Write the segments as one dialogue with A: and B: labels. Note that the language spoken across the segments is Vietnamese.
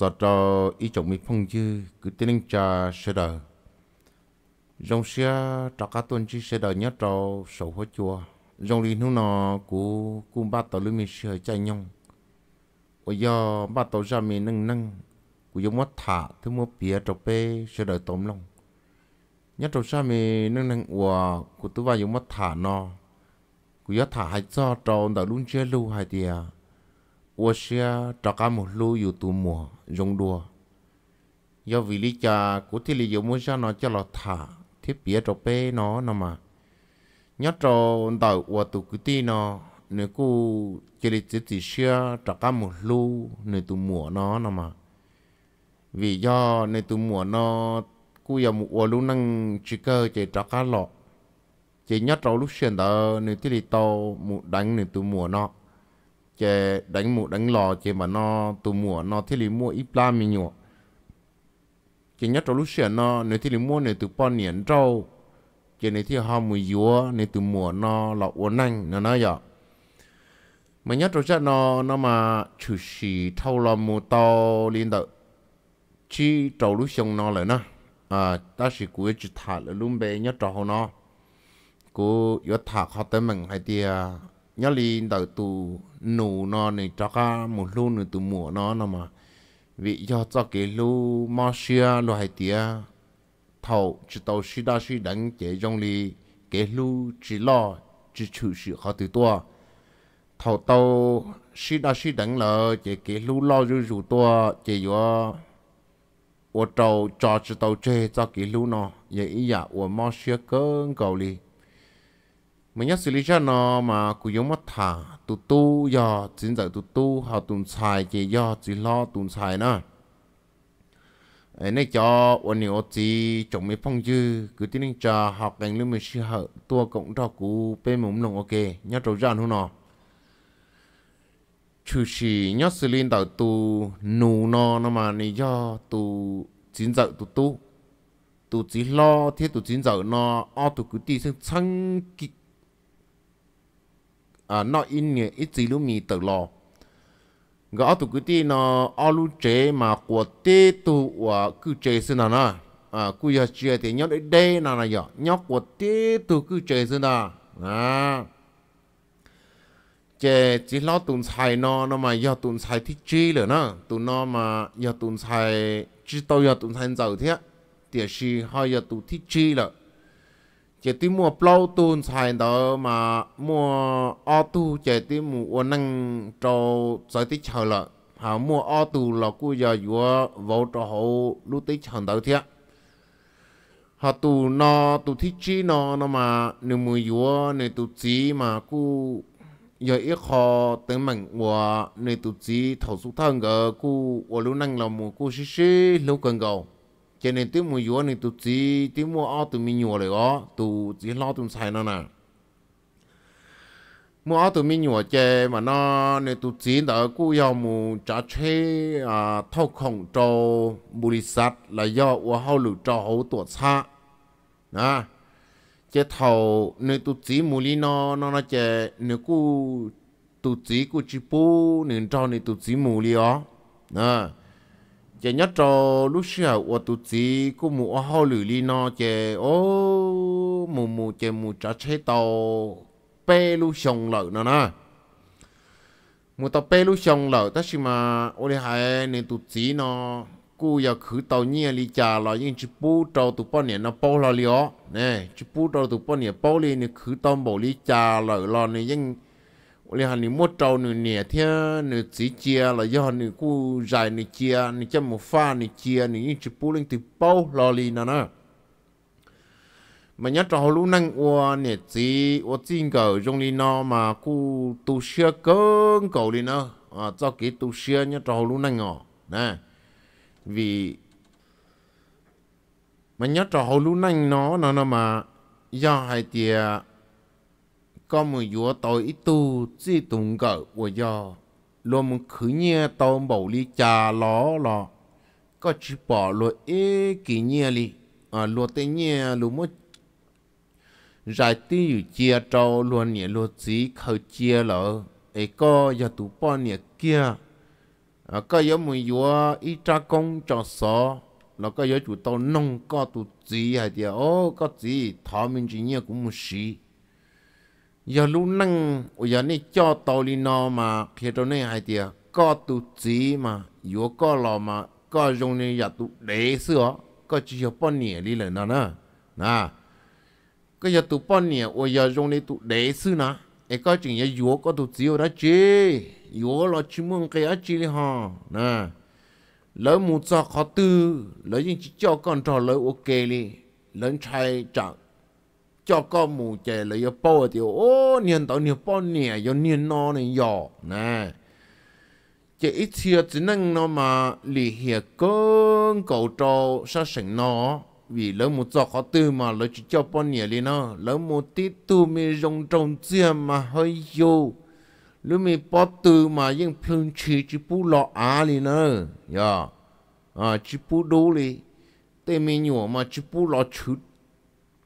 A: giờ cho ý chồng mi phong dư cứ tin anh cha sẽ đờ dòng xe cho cá tuần chỉ sẽ đờ nhất cho sầu hóa chùa dòng lì nó nó cú cú ba tàu lưu mi sẽ chạy nhông bây giờ ba tàu ra mi nâng nâng cú giống mắt thả thứ mua bia cho pe sẽ đờ tóm lòng nhất trong sao mi nâng nâng ủa cú tôi vào giống mắt thả nó cú gió thả hai cho tròn đỡ luôn chơi lưu hai tiề ủa xe cho cá một lưu dù tù mùa rong đùa do vì lý cha của thiết lý dụng muốn cho nó cho lọ thả thiết bia trò bê nó nó mà nhớ trò đào qua tụ cứ ti nó nếu cô chỉ lý chỉ thì xưa trò cả một lu nếu tụ mùa nó nó mà vì do nếu tụ mùa nó cô giờ một qua luôn năng chỉ cơ chỉ trò cả lọ chỉ nhớ trò lúc xuyên đó nếu thiết lý to một đánh nếu tụ mùa nó chế đánh mũ đánh lò chế mà nó tụ mùa nó thế lì mua ít la mi nhọ chế nhất trong lúc xưa nó nếu thế lì mua nếu từ bao niên trâu chế nếu thế họ mùi dúa nếu từ mùa nó là uốn năng nó nói vậy mà nhất trong chắc nó nó mà chủ sĩ thâu lo mù to liên tự chỉ trâu lúc xong nó lại nè à ta sĩ cuối chỉ thả lại luôn bé nhất trâu nó cô yếu thả họ tới mình hay tiệt nhớ li đầu tù nụ nó này cho cả một lu nữa tù mùa nó nó mà vì do cho cái lu mà xia lu hai tia thầu chỉ tàu xí đa xí đánh chế trong li cái lu chỉ lo chỉ chịu sự khó từ tua thầu tàu xí đa xí đánh là chế cái lu lo rủ rủ tua chế do 我做做知道这这几路呢，也一样我冇学更高哩。mình nhớ xử lý cho nó mà cứ giống mắt thả tu tu do chính giờ tu tu họ tụn xài chỉ do chỉ lo tụn xài nữa ấy này cho ôn nhiều chỉ chống mấy phong dư cứ tin anh cho học ngành lưu mình sư hở tua cộng cho cú bên mồm lòng ok nhớ trâu ra luôn nó chú sĩ nhớ xử lý đầu tu nụ nó nó mà này do tu chính giờ tu tu tu chỉ lo thế tu chính giờ nó o tu cứ tin sang sang à nó in nghe ít gì lúc mì tự lo gõ tụ cứ tí nó ao lu chế mà của tê tụ à cứ chế xin nào nè à cứ giờ chia thì nhóc đến đây nào này giờ nhóc của tê tụ cứ chế xin nào à chế chỉ lo tụn sai nó nó mà giờ tụn sai thì chi rồi nè tụn nó mà giờ tụn sai chỉ tao giờ tụn xài giàu thế thì là hai giờ tụn thì chi rồi chỉ tí mua plau tuôn xài đó mà mua auto tu chỉ tí mua năng cho giới tí chờ là hả mua auto là cứ giờ vừa vào cho hậu lúc tí chờ đó thiệt họ tù nó tù thích chi nó nó mà nếu mua vừa nếu tu chỉ mà cứ giờ ít khó tưởng mình và nếu tu chỉ thầu số thân gờ cứ và lúc năng là mua cứ xí xí lúc cần cầu cho nên tôi mua vô này tôi chỉ tôi mua ao tôi mình nhua rồi ó tôi chỉ lo tôi xài nó nè mua ao tôi mình nhua chơi mà nó nên tôi chỉ đỡ cú yêu mù trả chế à thâu khổng trâu bù đi sát là do của hậu lũ trâu hậu tuột xa nè chơi thầu nên tôi chỉ mù lý nó nó nó chơi nơi cú tôi chỉ cú chỉ bù nên cho nên tôi chỉ mù lý ó nè chị nhớ cho lúc xưa ở tu sĩ cô mù ở hậu lử li nó chị ô mù mù chị mù trả chế tàu bê lu sông lợ nó nè mù tàu bê lu sông lợ ta xí mà ô đi hai nên tu sĩ nó cô giờ khử tàu nhia lì trà lo nhưng chỉ bu trâu tụ bao nhiêu nó bao lo li ó nè chỉ bu trâu tụ bao nhiêu bao li nên khử tàu bổ lì trà lợ lo nên nhưng là họ nữ mua trâu nữ nè thế nữ chỉ chia là do họ nữ cú dài nữ chia nữ cho một pha nữ chia nữ như chụp linh từ bao lò lì nè nè mà nhớ trò lũ năng ua nè chỉ ua chim cờ trong lì nó mà cú tu sửa cơn cầu lì nó à cho cái tu sửa nhớ trò lũ năng ngọ nè vì mà nhớ trò lũ năng nó nó nó mà do hai tiền có một yếu tội tu chỉ tụng gỡ của do luôn một khứ nhia tàu bảo lý trà ló lò có chỉ bỏ luôn ế kỳ nhia li à luôn tên nhia luôn mất giải tí yu chia trâu luôn nhẹ luôn chỉ khâu chia lỡ ấy có giờ tụ bỏ nhẹ kia à có giờ một yếu ý tra công cho xó là có yếu chủ tàu nông có tụ chỉ hay thì ô có chỉ thảo mình chỉ nhia cũng một xí giờ lúc năng giờ này cho tàu đi nó mà khi đó này hai tiệt có tu trí mà yếu có lò mà có dùng này giờ tu để sửa có chỉ có bao nhiêu đi lên đó, nữa nè cái giờ tu bao nhiêu ôi giờ dùng này tu để sửa nè ấy có chuyện giờ yếu có tu trí đó chứ yếu là chỉ muốn cái ấy chỉ ha nè lỡ muốn cho khó tư lỡ những chỉ cho con trò lỡ ok đi lỡ chạy chọn cho con mù chè là yo po thì ô niên tao niên po nè yo niên no này yo nè chỉ ít xia chỉ năng nó mà lì hiệp cơn cầu trâu sa sinh nó vì lỡ một giọt khó tư mà lỡ chỉ cho po nè li nó lỡ một tí tu mi rong trông chia mà hơi yo lỡ mi po tư mà nhưng phương chỉ chỉ bù lọ á li nó yo dạ. à chỉ bù đủ li tê mi nhổ mà chỉ bù lọ chút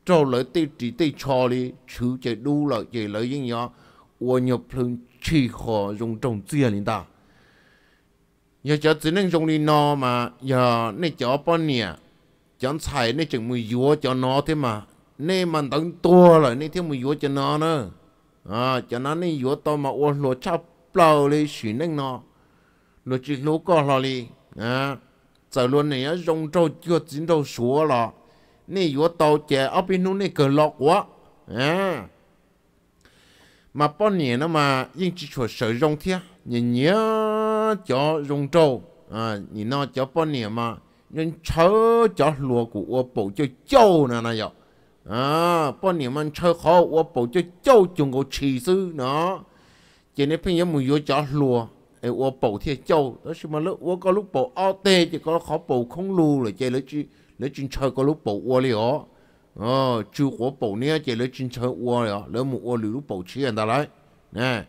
A: cho lợi tê chỉ tê cho đi chứ chạy đu lợi chạy lợi dân nhỏ ua nhập lên chỉ khó dùng trong tiền lên ta giờ cho chỉ nên dùng đi nó mà giờ nên cho bao nhiêu chẳng xài nên chừng mười vua cho nó thế mà nên mà tận tua rồi nên thêm mười vua cho nó nữa à cho nó nên vua to mà ua lúa chắp bao lên xỉ nên nó lúa chỉ lúa có lo đi à giờ luôn này dùng trâu chưa chín trâu số rồi นี่อยู่โตเจเอาไปนู่นนี่เกิดหลอกวะอ่ามาป้อนเนี่ยนะมายิ่งจิชวดเสือรงเทียเนี่ยเนี่ยจอรงโจอ่านี่นอจอป้อนเนี่ยมายังเชอจอหลัวกูอวบปูเจ้าเจ้านะนายอ่ะอ่าป้อนเนี่ยมันเชอขออวบปูเจ้าเจ้าจงกูฉีซื้อเนาะเจนี่เพิ่งยังมือยู่จอหลัวไอ้อวบปูเทียเจ้าแล้วชิมาเลิกอวก็ลูกปูอ้อเตจะก็ขอปูคงรูเลยเจเลยจี lấy chân chơi có lúc bầu ua liền ó ờ chú có bầu nia chỉ lấy chân chơi ua liền lấy một ua liền lúc bầu chi anh ta lại nè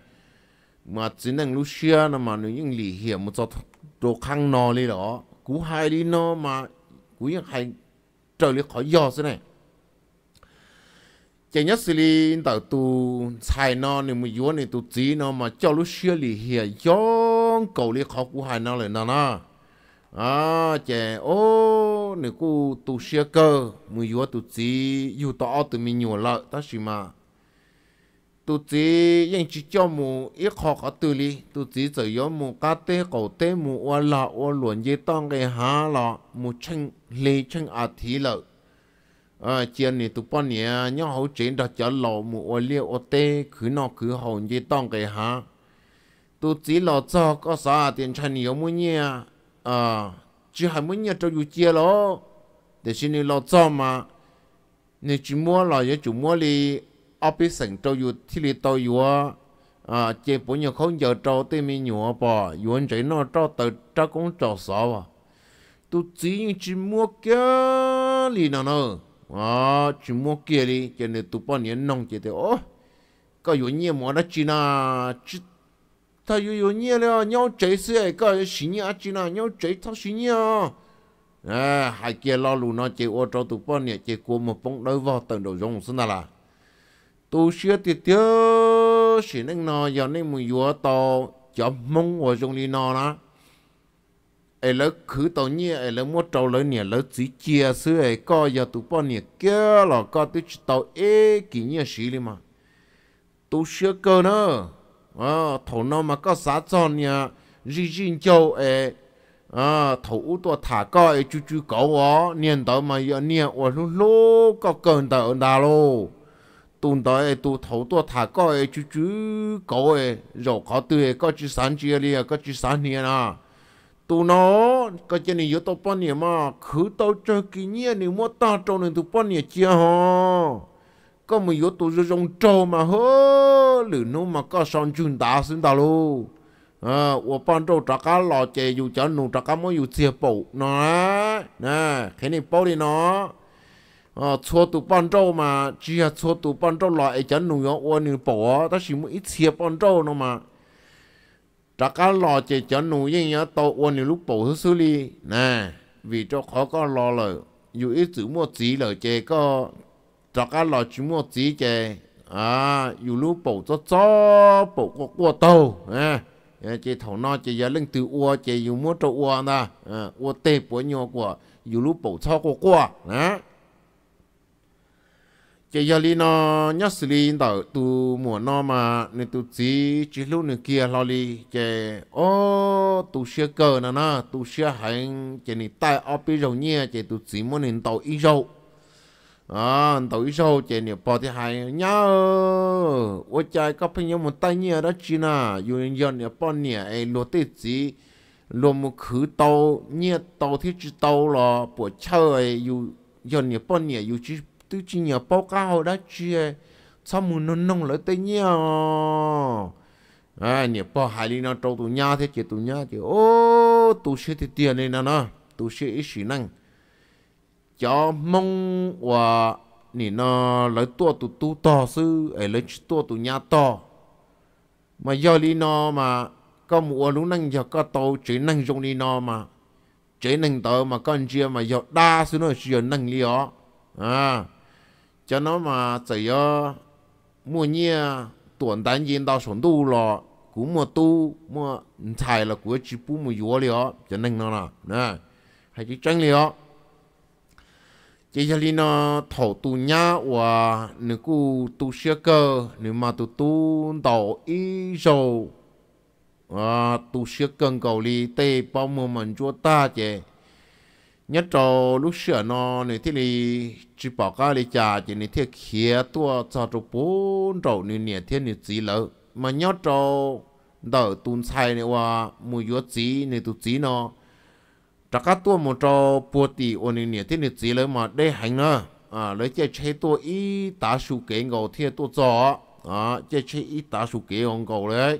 A: mà chỉ năng lúc xưa nó mà nó những lì hiểm một chỗ, đồ khăn nò đi đó cú hai đi nó mà cú những hai trời lấy khó giò thế này chỉ nhất xử lý tàu tu xài nó nên mà yếu nên tu chỉ nó mà cho lúc xưa lì hiểm gió cầu lấy khó cú hai nó lại nó nó à chè ô nếu cô tu sửa cơ mùi yếu tu chỉ yếu tỏ từ mình nhiều lợi ta xí mà tu chỉ yên chỉ cho mù ít khó khó từ li tu chỉ giờ yếu mù cá tê cổ tê mù oa lọ oa luồn dây tông cái há lọ mù chân lê chân à thí lợi à chia này tu bọn nè nhau hậu chiến đặt cho lọ mù oa liêu oa tê cứ nọ cứ hồn dây tông cái há tu chỉ lọ cho có sao tiền chân yếu mù nhia à à ờ, chỉ hai muốn nhận cho dù chia lo để xin đi cho mà nên chỉ mua là những chủ mua đi ấp biết sẵn cho dù thì đi tàu dù ờ, à chế bốn nhiều không giờ cho tên mình nhựa bỏ yuan chỉ nó cho từ cho cũng cho sợ à tu chỉ mua kia đi nào à chỉ mua kia đi cho nên tu bao nhiêu nông chế thì ô có yuan nhiều mua đó chỉ là 他又有捏了，鸟贼是哎个新年阿吉啦，鸟贼他新年啊，哎，还给老路那结我找到半年，结果么碰到我等到用是那啦，都学的掉，是那那要那么有到叫梦我用的那啦，哎，老去到你哎，老么找老年老自己是哎个要到半年个了，个都知道哎，今年是的嘛，都学个呢。ờ thầu nó mà có xã cho nhà gì châu ấy à ờ, thầu u tua thả coi chú chú cậu ó niên tới mà giờ niên ủa lúc lúc có cần tới ông ta lô tuần tới tu thầu tua thả coi chú chú cậu ấy rồi có tươi có chú sáng chia liền có chú sáng niên à tu nó có chân này yếu tố bao nhiêu mà cứ tao chơi kinh nghiệm này mua ta trong này tu bao nhiêu chia hả có một yếu tố rong trâu mà hơ lử nu mà có son chun đá xin ta lô à ủa ban trâu trả cá lò chè dù chở nụ trả cá mới dù chia bầu nó nè cái này bao đi nó à chua tụ ban trâu mà chỉ là chua tụ ban trâu lò ấy chở nụ yếu ôn nụ bỏ ta chỉ muốn ít chia ban trâu nó mà trả cá lò chè chở nụ yên nhá tàu ôn nụ lúc bầu thứ xử lý nè vì cho khó có lo lời dù ít chữ mua chỉ lời chè có cho các lò chú mua tí chè à dù lũ bổ cho cho bổ có cua tàu à chè thầu nó chè giờ lên từ ua chè dù mua cho ua à ua tê bổ nhau của dù lũ bổ cho có cua à chè giờ li nó nhớ xử lý đỡ tu mua nó mà nên tu tí chỉ lúc nữa kia lo li chè ô tu xe cờ nè na tu xe hành chè này tai ở bên rồi nhia chè tu tí mua nên tàu ít rồi à tàu sâu chạy nhiều bò thì hay nhá ôi trời có phải nhiều một tay nhiều đó chứ na dù nhiều nhiều bò nhiều ai lo tết gì lúa một khứ tàu nhiều tàu thì chỉ tàu là bò chơi dù nhiều nhiều bò nhiều dù chỉ tự chỉ nhiều bò cao đó chứ sao muốn nó nông lại tay nhiều à nhiều bò hay đi nó trâu tụ nhá thế chỉ tụ nhá chỉ ô tụ sẽ thì tiền này nè nó tụ sẽ ít năng cho mong và nỉ nó lấy tua tụ tu to sư ấy lấy tua tụ nhà to mà do lý nó mà có mùa lúc năng giờ có tàu chỉ năng dùng lý nó mà chỉ năng tờ mà con chia mà giờ đa số nó chỉ năng lý đó à cho nó mà chỉ có mùa nhia tuần tán yên đào xuống tu lò cũng mua tu mua thải là của chỉ bu mua yếu lý đó cho năng nó là nè hay chỉ tranh lý đó chỉ cho lý nó thổ tu nhá và nếu cụ tu sửa cơ nếu mà tu tu đạo ý rồi và tu sửa cần cầu lý tế bao mùa mình cho ta chứ nhất trò lúc sửa nó nếu thế thì chỉ bảo cái lý trà chứ nếu thế khía tua cho trò bốn trò nếu nhẹ thế nếu chỉ lỡ mà nhất trò đỡ tu sai nữa và mua yếu chỉ nếu tu chỉ nó ta cá tua một trò bùa tì ôn nè thế nè chỉ lấy mà để hành nữa à lấy chơi chơi tua ý ta su kế ngầu thế tua cho à chơi chơi ý ta su kế ông ngầu đấy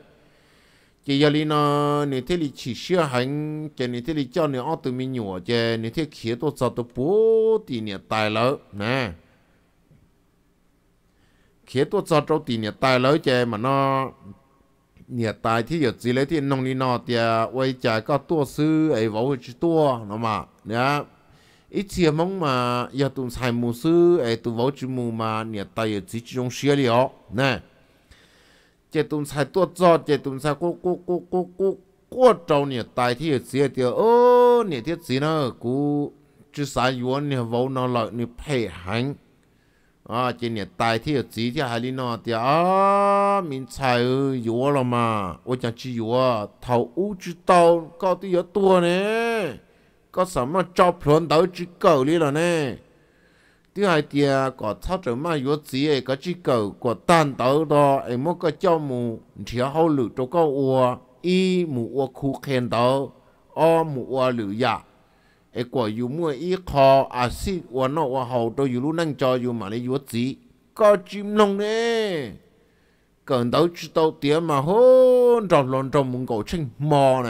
A: chỉ giờ đi nó nè thế li chỉ sửa hành chỉ nè thế li cho nè ăn từ mình nhổ chơi nè thế khía tua cho tua bùa tì nè tài lỡ nè khía tua cho trâu tì nè tài lỡ chỉ mà nó เนี่ยตายที่หยดสีเลยที่นงนี่นอเตียไว้จ่ายก็ตัวซื้อไอ้วอชิตัวนะมาเนี่ยอีเชียมงมาอย่าตุนใส่มูซื้อไอ้ตัววอชิมูมาเนี่ยตายหยดสีจงเชียเลยอ๋อนะเจตุนใส่ตัวจอดเจตุนใส่กุ๊กกุ๊กกุ๊กกุ๊กกุ๊กกูเจ้าเนี่ยตายที่หยดสีเตียเออเนี่ยที่สีนะกูจะสายยวนเนี่ยวอนนอหลอกเนี่ยเพ่หัง à chỉ nhẹ tài thì chỉ thì hai linh à mình xài yếu rồi mà ôi chẳng chỉ yếu thầu u chỉ tàu có tí yếu tua nè có mà cho phun đầu chỉ cầu đi rồi nè thứ hai thì có sao trở mà yếu chỉ có chỉ cầu có tan đầu đó em muốn có cho mù thì hậu lử cho có ua y mù ua khu khen đầu o mù ua lử dạ ไอ้กว่าอยู่เมื่ออีคออาซิวันนอว่าเขาตัวอยู่รู้นั่งจออยู่มาในยัวจีก็จิ้มลงเนี่ยก่อน到知道点嘛，好着乱着门口清毛呢。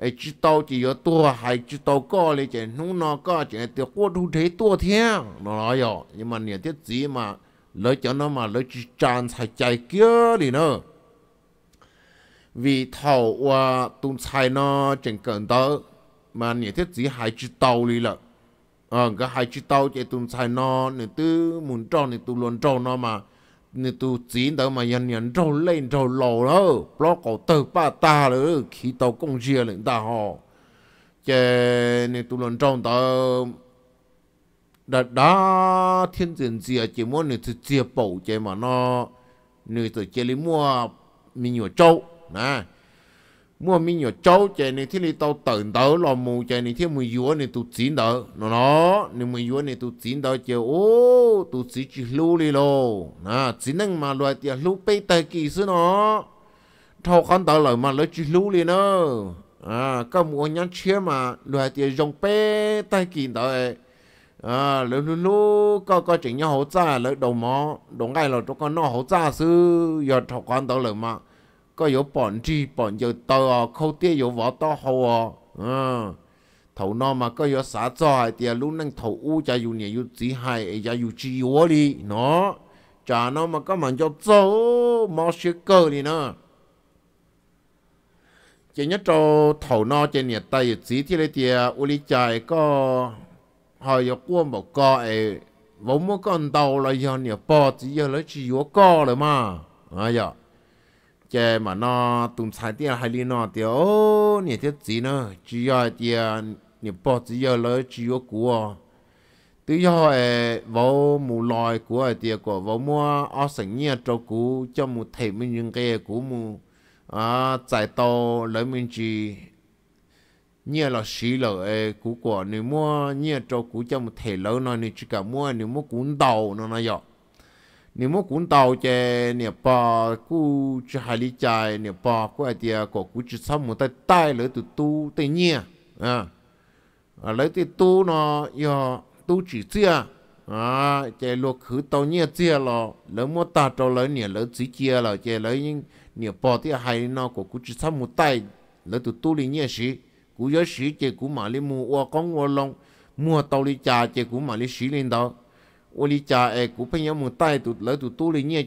A: 哎，知道就要多，还知道搞嘞，就弄那个就得过路得多听，那哪有？你们念的字嘛，来叫那嘛来去站才在叫哩呢。vì thầu và tung sai nó chẳng cần tới mà nhẹ thiết gì hai chữ tàu đi lợ à cái hai chữ tàu chạy tụi sai nó nên tư muốn tròn nên tụi luôn tròn nó mà nên tụi chỉ đó mà nhận nhận tròn lên tròn lò đó lo cổ tờ ba ta nữa khi tàu công chia lên ta họ chạy nên tụi luôn tròn tàu đã đã thiên diện gì chỉ muốn nên tụi chia bầu chạy mà nó nên tụi chia lấy mua mình nhỏ trâu nè mua mi nhỏ cháu chạy này thì tao tận tao lò mù chạy này thì mùi yếu này tu chín đó nó nó nên mày yếu này tụ chín đó chơi ô tu chỉ chỉ lưu đi lo nà chỉ nâng mà loại tiền lưu bê tay kỳ xứ nó thâu khăn tao lời mà lấy chỉ lưu đi nó à các mua nhắn chia mà loại tiền dùng bê tay kỳ đó ấy à lưu lưu lưu có có chỉnh nhau hỗ trợ lấy đầu mỏ đồng ngay là chỗ con nó hỗ trợ sư giờ thâu khăn tao lời mà có yếu bọn chi bọn yếu tàu à khâu tia yếu võ to hầu à à thầu nó mà có yếu xã cho hay tia lúc năng thầu u cha yếu nhẹ yếu chỉ hay ấy cha yếu chi yếu đi nó cha nó mà có mà cho cho mà sẽ cơ đi nó chỉ nhất cho thầu nó chỉ nhà tay chỉ thì lấy tia u lý chạy có hỏi yếu quân bảo co ấy vốn muốn con tàu là do nhà bò chỉ giờ lấy chỉ yếu co rồi mà à dạ chế mà nó tụm sai tiền hay đi nó thì ô nhỉ thế gì nữa chỉ giờ thì nhỉ bỏ chỉ giờ lỡ chỉ có của tự do ấy vô một loại của ấy thì của vô mua ở sảnh nhà cho cú cho một thầy mình những cái của mù à giải tàu lấy mình chỉ nhà là xí lỡ ấy cú của nếu mua nhà cho cú cho một thầy lỡ nó nếu chỉ cả mua nếu mua cún đầu nó nói vậy nếu mà cũng tàu chè nè bà cú chả hai lý chài nè bà cú ai tiệt cổ cú chỉ xong một tay tay lỡ từ tu tay nhia à à lấy từ tu nó ah. ah, yo tu chỉ chia à chè luộc khử tàu nhia chia lò lỡ mua ta trâu lỡ nè lỡ chỉ chia lò chè lỡ những nè bò thì hai nó cổ cú chỉ xong một tay lỡ từ tu lý nhia sĩ cú nhớ sĩ chè cú mà lý mua con mua lông mua tàu lý chà chè cú mà lý sĩ lên đó ô li cha e cũng phải nhớ một tay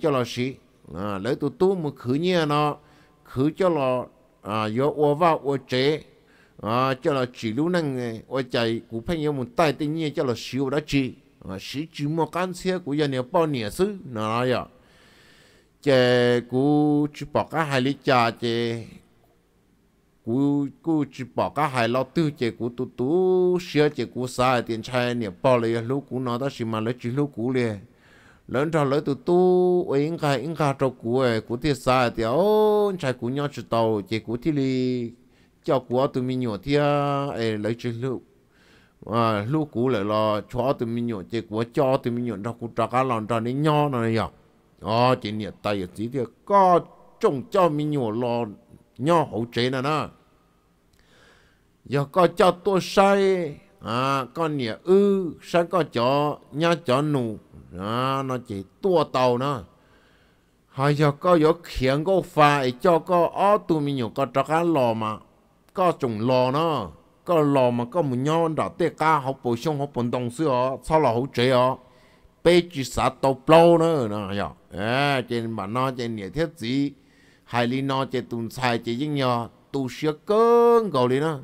A: cho là sĩ à lỡ tụt tu một khử nhẹ nó khử cho là à do ô vào ô chế à cho là chỉ lưu năng à, ô chạy cũng phải nhớ cho là siêu đã à, chỉ à sĩ chỉ một căn xe của gia nhà bao nhiêu sư nó nói à chế cũng chỉ hai lý cha chế cú cú chỉ bỏ cả hai lo tư chế cú tu tu sửa chế cú sai tiền chai nè bỏ lấy lúc cú nó đó xí mà lấy chỉ lúc cú liền lớn trò lấy tu tu ấy cả ấy cả trò cú ấy cú thì sai thì ô chai cú nhau chỉ tàu chế cú thì li cho cú tụi mình nhỏ thì ấy lấy chỉ lúc à lúc cú lại lo cho tụi mình nhỏ chế cú cho tụi mình nhỏ đó cú trả cả lòng trò nên nhau này nhở à. ờ chỉ nhẹ tay chỉ thì có trông cho mình nhỏ lo nhau hậu chế nè nè giờ có cho tôi say à con nhỉ ư sáng có chó nhá chó nụ à, nó chỉ tua tàu nó hay giờ có giờ khiến có phải cho có ó tu mình nhổ có cho cá lò mà có trùng lò nó có lò mà có một nhau đó tê cá học bổ sung học bổn đồng xưa sau là học chế ó bê chỉ sát tàu plau nữa nè giờ à trên mà nó trên nhỉ thiết gì hai ly nó trên tụn sai chỉ dính nhờ tụ sửa cơn cầu đi nó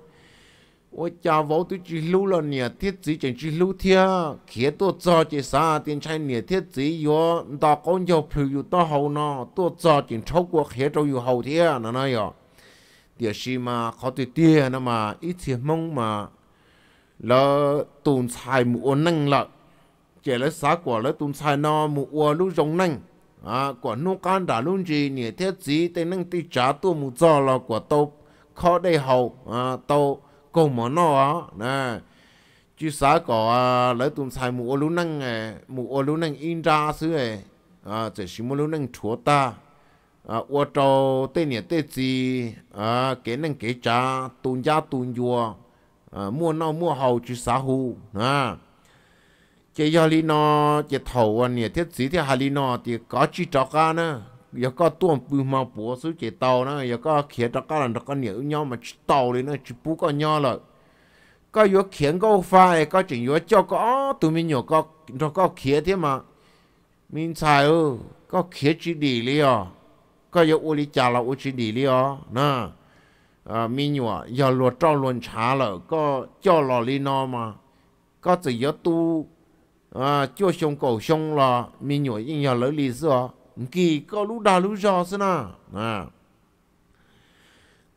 A: 我家 vô tôi chỉ lưu là nhà thiết gì chỉ lưu thia khi tôi cho chỉ xa tiền chạy nhà thiết gì yo đó con yo phu yo hậu nó tôi cho chỉ thâu qua khi tôi yo hậu thia nó nói yo địa mà khó tôi tia nó mà ít thì mong mà là tồn xài mũ năng lợi chỉ là xã của là tồn xài nó mũ lưu rong năng à của nô can đã luôn gì nhà thiết gì tên năng ti trả tôi mũ cho là của tôi khó hậu à tôi cô mà nó nè chứ xã có à, lấy tụm sai mù ô năng mù ô lú năng in ra xứ à chỉ xí mù lú năng chúa ta à ô trâu tê nhẹ tê gì à kế năng kế cha tụn gia tụn vua à mua nó mua hầu chứ xã hù à chỉ do lý nó chỉ thầu anh nhẹ thiết gì thì hà lý nó thì có chỉ trọc ra nữa giờ có tuôn bự màu búa số chế tàu nó giờ có khiến đó có là nó nhau mà tàu lên nó chỉ bú nhau rồi có yếu khiến có phai có chỉ yếu cho có tụi mình nhỏ có nó có khiến thế mà mình xài ư có khiến chỉ đi lý có yếu ô lý trả là chỉ đi lý nè à mình nhỏ giờ luật cho luôn trả là có cho lò lý nó mà có chỉ yếu tu à cho xong cầu xong là mình nhỏ nhưng giờ lỡ lý rồi kỳ có lũ đà lũ gió xí nà à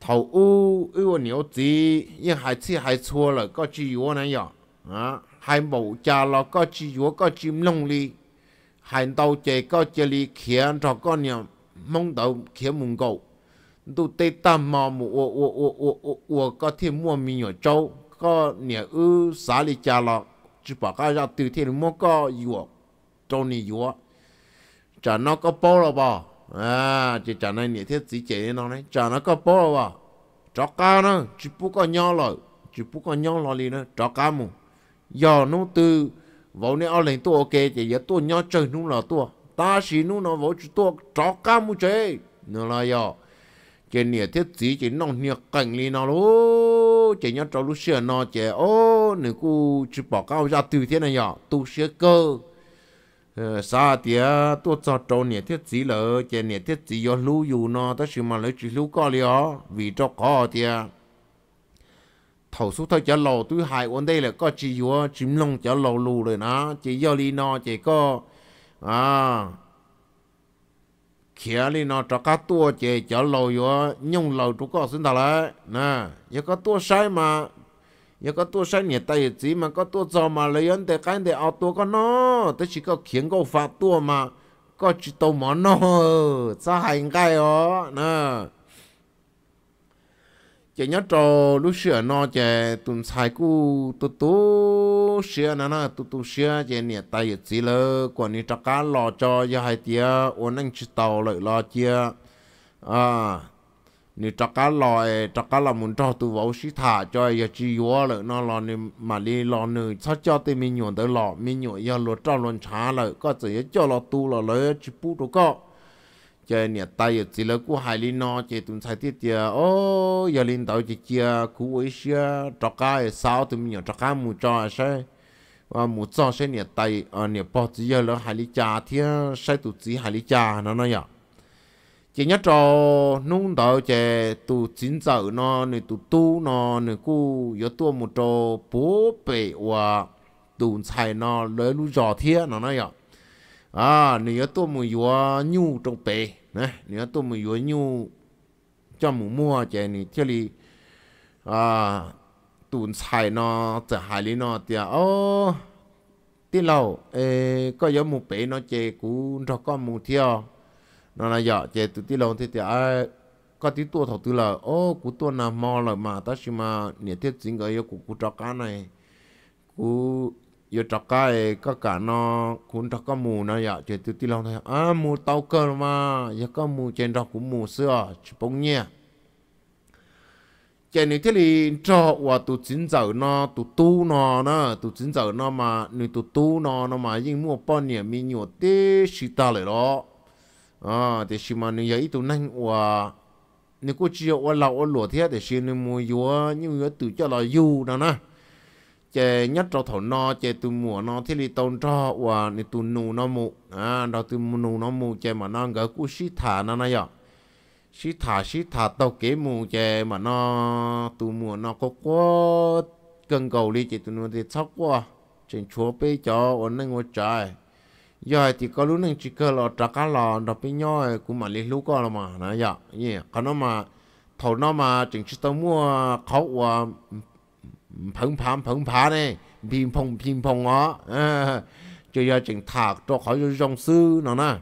A: thầu u ưu nhiều gì nhưng hai chi hai chua là có chi yếu này nhở à hai bầu cha là có chi yếu có chi lông li hai đầu chè có chè li kia cho con nhở mong đầu kia mùng cầu tu tê tam mò mù ô ô ô ô ô ô có thiên mua mi nhỏ châu có nhà ư xá li cha là chỉ bảo cái ra từ thiên mua có yếu châu này yếu cho nó có bố rồi bò à chỉ cho nên nhị thiết chỉ chế nó này cho nó có bố rồi bò cho cá nó chỉ bú có nhau rồi chỉ bú có nhau rồi liền nó cho cá mù giờ nó từ vào này ở lên tôi ok chỉ giờ tôi nhau chơi nó là tôi ta chỉ nó nó vỗ chỉ tôi cho cá mù chơi nó là giờ chỉ nhị thiết chỉ chỉ nó nhị cảnh li nó luôn chỉ nhau cho lúc xưa nó chỉ ô nếu cô chỉ bỏ cao ra từ thế này giờ tôi sẽ cơ sa ờ, tia tua cho trâu nhiệt thiết chỉ lỡ chè nhiệt thiết chỉ do lưu dù nó ta sự mà lấy chỉ lưu có lió vì cho có tia thầu số thôi chả lầu túi hại ổn đây là có chỉ vừa chim long chả lầu lù rồi nó chỉ do li nó chỉ có à kia li nó cho cá tua chỉ chả lầu vừa nhung lầu chúng có xin thà lại nè giờ có tua sai mà giờ có tua sáng nhẹ tay gì mà có tua giò mà lấy ăn để cái để ao tua con nó tới chỉ có khiến câu phạt tua mà có chỉ tàu món nó sao hành cái ó nè chỉ nhớ trò lúc xưa nó chỉ tụm xài cu tu tu xưa nè nè tu tu xưa chỉ nhẹ tay gì lơ còn đi trắc cá lò cho giờ hai tia ôn anh chỉ tàu lại lò chia à trắc trắc muốn cho cho cho tu thả ai nó sao tới 你这个来，这个来们找都无是他在也只有了，那了你嘛你了你，他家对面用的了，面用要落找乱查了，个子也叫了多了了，就不多个。giờ nhà ta giờ có cho chỉ là cú hai linh nó chỉ tụi sai tiết giờ ô giờ linh đầu chỉ chia cú ấy xia trọ cá ờ, sao tụi mình trắc cá muốn cho sẽ và muốn cho sẽ nhà ta nhà bỏ chỉ giờ là hai linh cha thì sẽ tụi chỉ hai linh cha nó nói vậy chỉ nhớ cho nung đỡ chè tu chín giờ nó nè tu tu nó nè cu yếu tu một chỗ bố bể và tu chạy nó lấy lũ giò thia nó nói vậy à nè yếu tu một yếu nhu trong bể nè nè yếu tu một yếu nhu cho mù mua chè nè chơi li à tu chạy nó chả hại lý nó thì ô tí lâu ê có yếu một bể nó chè cú cho con mù thia nó là giờ chế tụi tí lòng thì thì ai có tí tua thầu tư là ô cú tua nào mò là mà ta chỉ mà nhiệt thiết chính cái yêu cú cú trọc cá này cú yêu trọc cá ấy có cả nó cú trọc cá mù nó giờ dạ, chế tụi tí lòng thì à mù tàu cơ mà giờ dạ, có mù trên trọc cú mù xưa chỉ bông nhẹ chế nếu thế thì cho và tụ chính giờ nó tụ tu nó nó tụ chính giờ nó mà nếu tụ tu nó nó mà nhưng mua bao nhiêu mình nhiều tí xí ta lại đó à thì xí mà nếu vậy tụi nãy qua nếu cô chia qua lầu qua lúa thế thì xí nếu mua vô nhưng mà tự cho là du đó nè chè nhất trò thổ no chè tụi mùa nó thế li tôn trò qua nếu tụi nụ nó mù à đó tụi nụ nó mù chè mà nó gỡ cú xí thả nó này vậy xí thả xí thả tàu kế mù chè mà nó tụi mùa nó có quá cần cầu đi chè tụi nó thì sốc quá trên chúa bê cho ổn nên ngồi trái giờ thì có lúc này chỉ cần là trả cá là đập với nhoi cũng mà lấy lúa có mà nè giờ nhỉ còn nó mà thầu nó mà chừng chỉ tao mua khẩu và phồng phồng phồng phá này pin phong pin phong á à, cho giờ chừng thạc cho khỏi cho dòng sư nó nè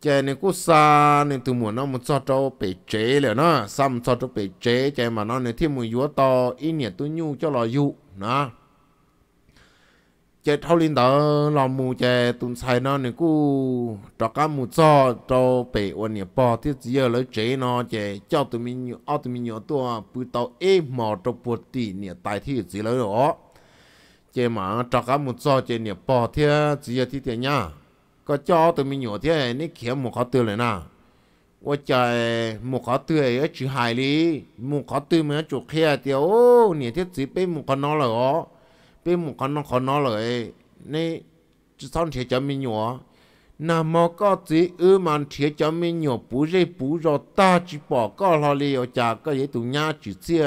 A: chè này cũng xa nên từ mùa nó một cho cho bể chế liền nó xăm cho cho bể chế chè mà nó này thêm một yếu to ít nhẹ tôi nhu cho lò dụ nó chế thâu linh đó là mù chế tụng sai nó này cú cho cá mù cho cho bể ôn nhà bò thiết giờ lấy chế nó chế cho tụi mình nhiều ao tụi mình nhiều tua bự tàu ế mò cho bột tỉ nhà tài thì gì lấy đó chế mà cho cá mù cho chế nhà bò thiết chỉ giờ thì tiền nhá có cho tụi mình nhiều thì nó kiếm một khó tư này nè 我在木卡队也去海里，木卡队么做开啊？对哦，你这这边木卡哪了哦？bên một con nó khó nó lại nên chỉ xong thì cho mình nhỏ nà mà có gì ư mà thì cho mình nhỏ bù rê bù rò ta chỉ bỏ có lo li ở chả có gì tụ nhà chỉ xia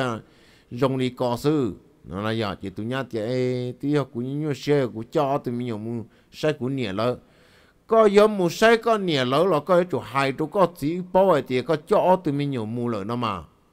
A: rong li có sư nó là giờ chỉ tụ nhá thì ấy tí học cũng như xe cũng cho tụi mình nhỏ mu sai cũng nhẹ lỡ có giờ mu sai có nhẹ lỡ là có chỗ hai chỗ có gì bỏ thì có cho tụi mình nhỏ mu lỡ nó mà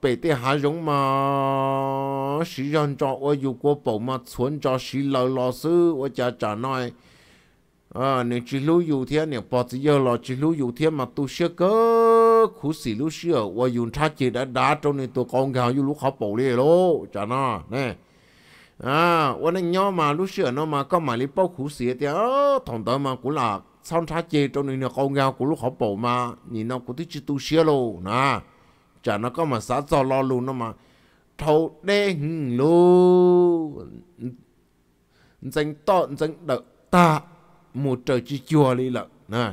A: 北地下容嘛，时让着我有国宝嘛，存着时老老师我家家内。à nếu chỉ lưu yêu thiên nếu bỏ chỉ yêu chỉ lưu yêu thiên mà tu sửa cơ khu sĩ lưu sửa và dùng cha chỉ đã đá trong nên tôi con gào yêu lúc khó bổ đi lô chả nó nè à và nên nhau mà lưu sửa nó mà có mà lấy bao khu thì ơ thằng tớ mà cũng là xong cha chỉ trong nên con gào cũng lúc khó bổ mà nhìn nó cũng thích chỉ tu sửa lô chả nó có mà xã cho lo luôn nó mà thâu đê hừng lù danh to danh đợi ta một trời chi chùa đi lợn nè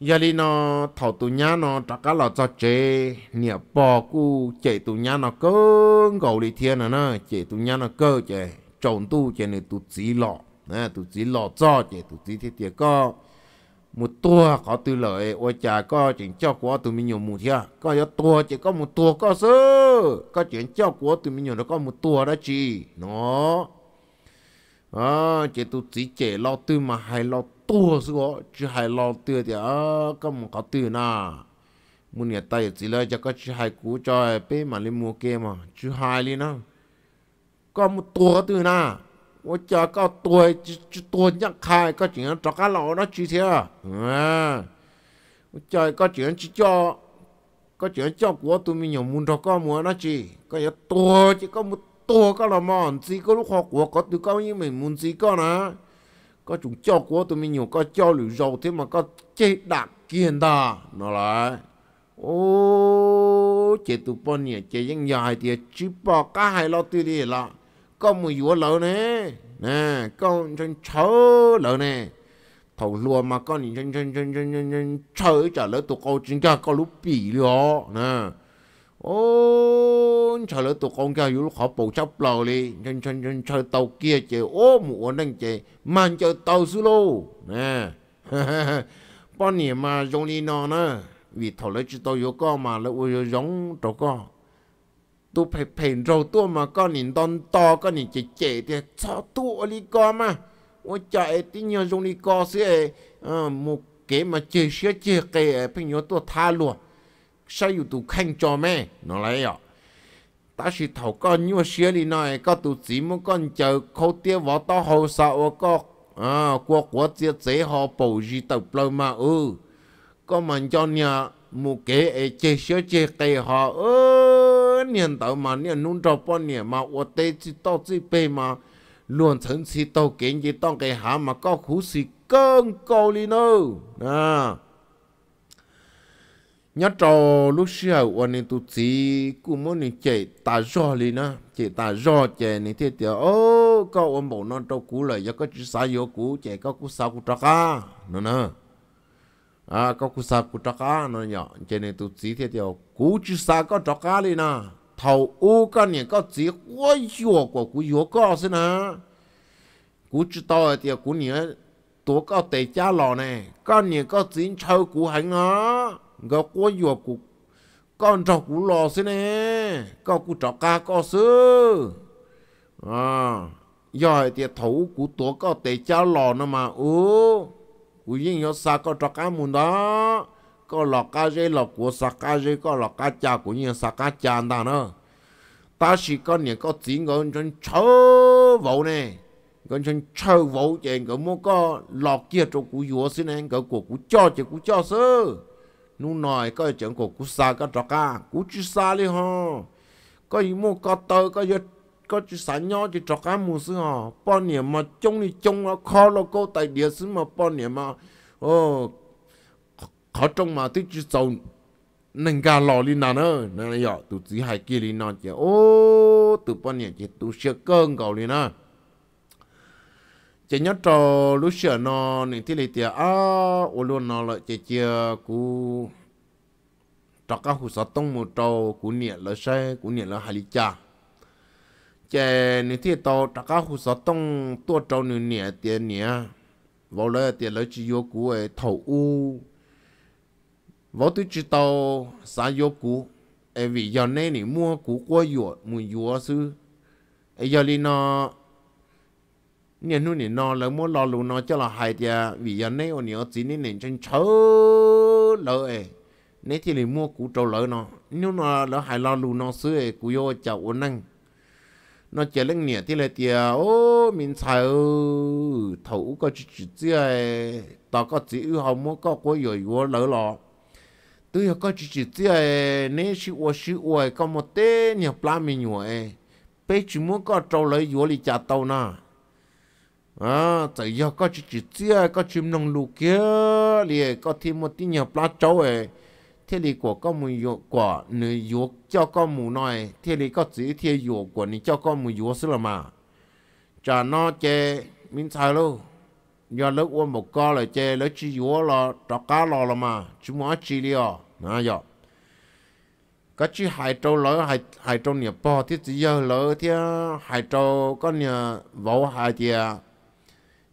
A: giờ đi nó thầu tụ nhá nó trả cá lò cho chế nè bò cu chế tụ nhá nó cơ gầu đi thiên nè nè chế tụ nhá nó cơ chế trộn tu chế này tụ chỉ lọ nè tụ chỉ lọ cho chế tụ chỉ thiết tiệt co một tua có tư lợi ô cha có chuyện cho của tụi mình nhiều mù thia à? có cho tua chỉ có một tua có sơ có chuyện cho của tụi mình nhiều nó có một tua đó chị nó à chỉ tụi chỉ trẻ lo tư mà hay lo tua số chứ hay lo tư thì à có một có tư na muốn nhà tay chỉ là cho có chứ hay cú cho bé mà lên mua kia mà chứ hay liền nó có một tua tư na 我家搞多就就多人开，个钱找个老了去听，嗯，我家个钱去叫，个钱叫国都没有门头搞么那去，个也多就搞么多个了嘛，自己个路学国个都搞因为门自己个呢，个种叫国都没有个交流肉 thế mà có chế đặc kiện ta nó lại. ô chế tụ bọn nhỉ chế những nhà thì chỉ bỏ cả hai lo tư đi là con mùi dũa lợ nè nè con chân chớ lợ nè thầu lùa mà con nhìn chân chân chân chân chân chân chớ trả lỡ tụ câu chính cha con lúc bỉ đó nè ô trả lỡ tụ con kia lúc khó bổ chấp lợ đi chân chân chân chớ tàu kia chè ô mùa đang chè mang chờ tàu xu lô nè bao nhiêu mà dùng đi nó nè vì thầu lỡ chỉ tàu yếu con mà lỡ uống giống tàu con tu phải phải râu tua mà con nhìn đòn to con nhìn chỉ trẻ thì cho tu đi con mà ôi trời tí nhiều dùng đi con sẽ ờ, một cái mà chơi xe chơi cái phải nhớ tu tha luôn sao yêu tu khăn cho mẹ nó lấy ạ ta chỉ thầu con nhua xe đi nói có tu chỉ muốn con chờ khâu tiêu võ to hồ sao có à quốc quốc chia chế họ bổ gì tập lâu mà ư ừ. có mình cho nhà mu kế e chế xíu chế tê họ ơ niên tàu mà niên nung trâu bao niên mà ô tê chỉ tao chỉ bê mà luôn thành chỉ tao kiến gì tao cái hà mà có khu sĩ cơn cầu li nô à nhớ trò lúc sau anh em tụi chị cũng muốn nên chạy ta do li nè chạy tà rò chạy nên thiết thì ô có ông bảo nó trâu cú lại có chỉ sai vô cú chạy có cú sao cú trắc à nữa nữa à có cú sa cú trắc cá nó nhỏ trên này tụt chỉ thế điều cú chỉ sa có trắc cá đi na à, thầu u cái này có chỉ quá yếu của cú à. yếu có thế na cú chỉ to thì cú nhớ tổ có tệ cha lò này cái này có chỉ chơi cú hành á gặp quá yếu cú con trò cú lò thế nè có cú trắc cá à, có xí, à giờ thì thầu cú tổ có tệ cha lò nó mà ô u yin yo sa ko to ka mu đó có lọ cá rê lọ của sa cá rê có lọ cá cha của như sa cá cha ta nữa ta chỉ có những có tiếng gọi chân chớ vỗ nè gọi chân chớ vỗ chị gọi mua có lọ kia cho cú yếu xin anh gọi của cú cho chị cú cho sơ nu nói có chuyện của cú sa có trọ cá cú chứ sa đi ho có gì mua có tơ có gì có chú xã nhỏ chú trọc cá mù sư hò bò nè mà chung đi chung nó khó lo cô tại địa sư mà bò nè mà ồ ờ, khó trông mà tức chú sầu nâng gà lò đi nà nơ nè nè yọ tụ chỉ hai kia đi nà chè ô tụ bò nè chè tụ sửa cơn cầu đi nà chè nhớ trò lúc sửa nó nè thì lấy tiền á ô luôn nò lại chè chè cú trọc cá hù sọ tông một trò cú nè lỡ xe cú nè lỡ hai lý cha chè nị thì tàu trắc cá hồ sơ tông tua trâu nị nè tiền nè vào lấy tiền lấy chỉ vô cú ấy thầu u vào tôi chỉ tàu xã vô cú ấy vì giờ này nị mua cú qua yuột mua yuột sư ấy giờ đi nó nè nu nè nó lỡ mua lo lù nó cho là hai tiền vì giờ này ôn nhớ chỉ nị nè chân chớ lỡ ấy nè thì lì mua cú trâu lỡ nó nếu nó lỡ hại lo lù nó sư ấy cú vô chậu năng nó chỉ lên nhẹ thì là tiề ô mình xài thấu có chỉ chỉ chỉ ta có chỉ học muốn có có rồi vô lỡ lọ tôi có chỉ chỉ chỉ nên sự ô sự ô có một tê nhiều plan mình nhua bây chỉ muốn có trâu lấy vô đi chả tàu na à tại giờ có chỉ chỉ chỉ có chim nông lù kia liền có thêm một tí nhiều plan trâu ấy thế thì của con mù yu của nữ yu, cho con mù nói thế thì có chữ thiên yu của nữ cho con mù yu xí là mà cho nó chê mình sai luôn do lúc uôn một co là chê lớp chi yu là trọ cá lò là mà chúng nó chi đi à nè giờ có chi hai trâu lỡ hai hai trâu nhà bò thế chỉ giờ lỡ thì hai trâu có nhà vỗ hai thì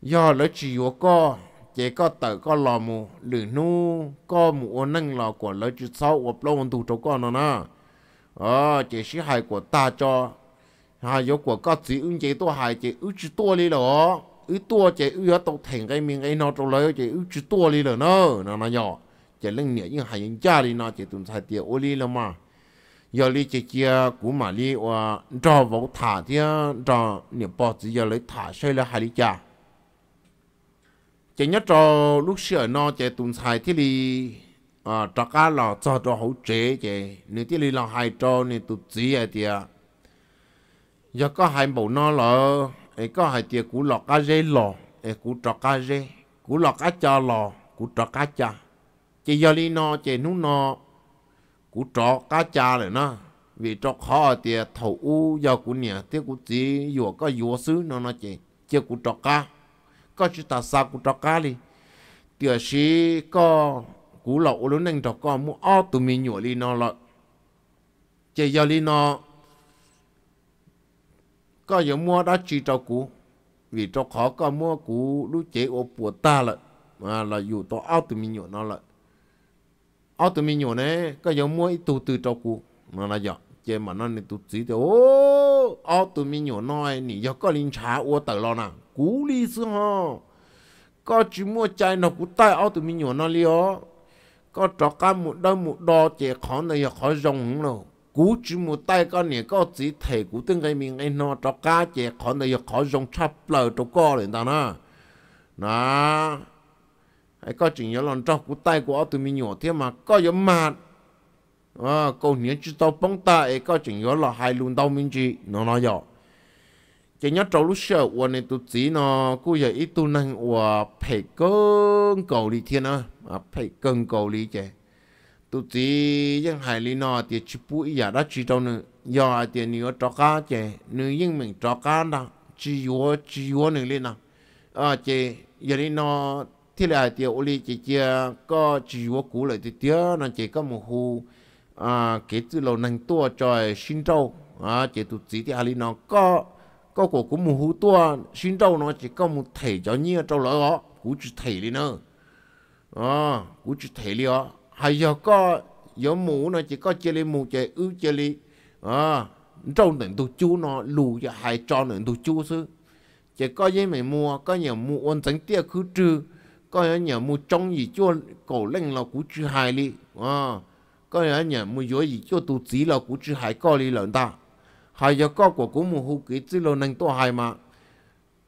A: do lớp chi yu co chế có tờ có lò mù lử nu có mù ô nâng lò của lỡ chứ sau ộp lô ôn thủ cho con nó nè ờ chế sĩ hài của ta cho hài yếu của có chỉ ứng chế tôi hài chế ứ chứ tôi đi đó ứ tôi chế ứ tao thành cái miếng cái nó trong lỡ chế ứ chứ tôi đi rồi nó nó nó nhỏ chế lưng nhẹ nhưng hài những cha đi nó chế tụi thầy tiệt ô đi là mà giờ đi chế kia cũng mà đi và ờ, trò vỗ thả thì trò niệm bỏ chỉ giờ lấy thả xây là hài đi cha chỉ nhớ cho lúc xưa nó chỉ tụng xài thế này, à ờ, trả cá là cho cho hậu chế chỉ nên thì li là hai cho nên tụt chỉ à thì giờ có hai bộ nó là ấy có hai tiệc cũ lọ cá dê lọ, ấy cũ trả cá dê cũ lọ cá cho lọ, cũ trả cá cha chỉ giờ li nó chỉ nút nó cũ trả cá cha rồi nó vì cho khó thì thầu u giờ cũ nè, thế cũ chỉ vừa có vừa xứ nó nó chỉ chưa cũ trả cá có chỉ ta sao cũng trọc cá đi tiểu sĩ có cú lậu luôn nên trọc con muốn o tụi mình nhổ đi nó lợn chỉ do đi nó có giờ mua đó chỉ cho cú vì cho khó có mua cú lúc chế ô của ta lợn mà là dù to ao tụi mình nhổ nó lợn ao tụi mình nhổ này có giờ mua ít tụ từ cho cú mà là giờ chế mà nó nên tụ chỉ thì ô ao tụi mình nhổ nói nỉ giờ có linh trà ô tờ lo nào cú đi xưa ho có chú mua chai nó cú tay ao tụi mình nhỏ nó lió có trọ cá một đôi một đo chè khó này khó rồng nó cú chú mua tay con này có chỉ thể cú tương cái mình anh nó trọ cá chè khó này khó rồng chắp lờ trọ co lên tao nó nó hay có chuyện nhớ lòng trọ cú tay của ao tụi mình nhỏ thế mà có giống mặt à, ờ, câu nhớ chú tao bóng tay có chuyện nhớ là hai luôn đau mình chị nó nói giỏi chỉ nhớ trâu lúc sợ của nên tụ chỉ nó cứ giờ ít tụ năng của phải cơn cầu đi thiên à à phải cơn cầu đi chứ tụ chỉ những hải lý nó thì chỉ bụi giờ đã chỉ đâu nữa giờ thì nếu cho cá chứ nếu những mình cho cá đó chỉ yếu chỉ yếu nữa lên nào à ờ, chứ giờ đi nó thì là thì ô li chỉ chia có chỉ yếu cũ lại thì tiếc nó chỉ có một khu à cái từ lâu năng tua trời sinh trâu à ờ, chỉ tụ chỉ thì hải lý nó có có của cũng mù hú tua xin đâu nó chỉ có một thể cho nhiên trong lỡ đó cũng chỉ thể đi nữa à cũng chỉ thể đi đó hay giờ có giờ mù nó chỉ có chơi đi mù chơi ư chơi đi à trong tỉnh tu chú nó lù cho hai cho tỉnh tu chú sư chỉ có giấy mày mua có nhà mua ôn tránh tia cứ trừ có nhà mua trong gì chua cổ lên là cũng chỉ hai đi à có nhà mua dưới gì chua tu chỉ là cũng chỉ hai co đi lần ta hai giờ có của cú một hụ kỹ chỉ lô nành to hai mà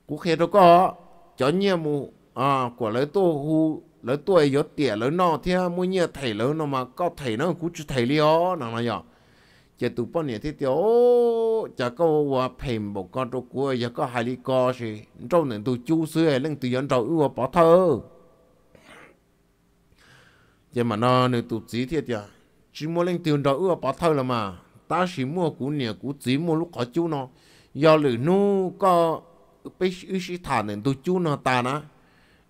A: cú khé đó có cho nhiều mù à của lấy to hụ lấy tuổi gió tỉa lấy nọ thì mua nhiều thầy lấy nó mà có thầy nó cũng chú thầy lió nào mà nhở, chỉ tụ bọn này thì tiểu chả có hòa phèm bộ con trâu cua giờ có hai ly co gì trâu này tụ chú xưa lên từ dân trâu ưu bỏ thơ chỉ mà nó nên tụ chỉ thiệt chứ chỉ muốn lên tiền trâu ưu bỏ thơ là mà ta chỉ mua cú nè cú chỉ mua lúc có chú nó giờ lử nu có biết giờ chỉ thả nên tôi chú nó ta nè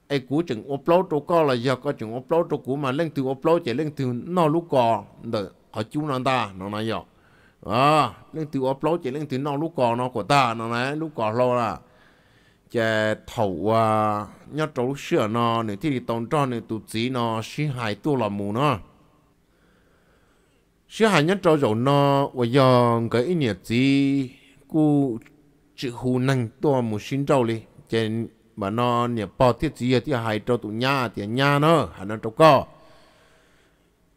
A: ai cú chừng upload đồ co là giờ có chừng upload đồ cú mà lên từ upload chạy lên từ nó lúc có được có chú nó ta nó nói giờ à lên từ upload chạy lên từ nó lúc có nó của ta nó nói lúc có lo là chè thầu à nhớ trấu sửa nó nữa thì tồn tròn nữa tụt chỉ nó xí hại tu là mù nó sẽ hãy nhắc cho dầu nó và dòng cái ý nghĩa gì cú chữ hù năng to một xin trâu đi trên mà nó nhà bỏ thiết gì thì hãy trâu tụ nhà thì nhà nó hãy nó trâu có,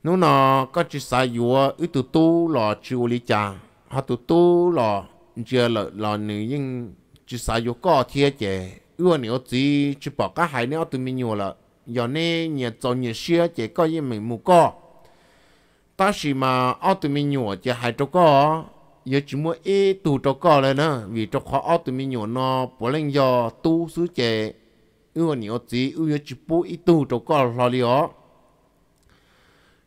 A: nó nó có chữ sai dùa ít tụ tu lò chữ lý cha họ tụ tu lò chưa lò lò nữ nhưng chữ sai dùa có thiệt chè ưa nếu gì chữ bỏ cái hai nếu tụi mình nhiều là giờ này nhà cho nhà xưa chè có gì mình mua co ta chỉ mà ở tụi mình nhổ chỉ hai chỗ co, giờ chỉ mua ít e tụ chỗ co là nè vì chỗ khó ở tụi mình nhổ nó bỏ lên giờ tu sứ chế ưu nhiều chỉ ưu giờ chỉ bố ít tụ chỗ co lo li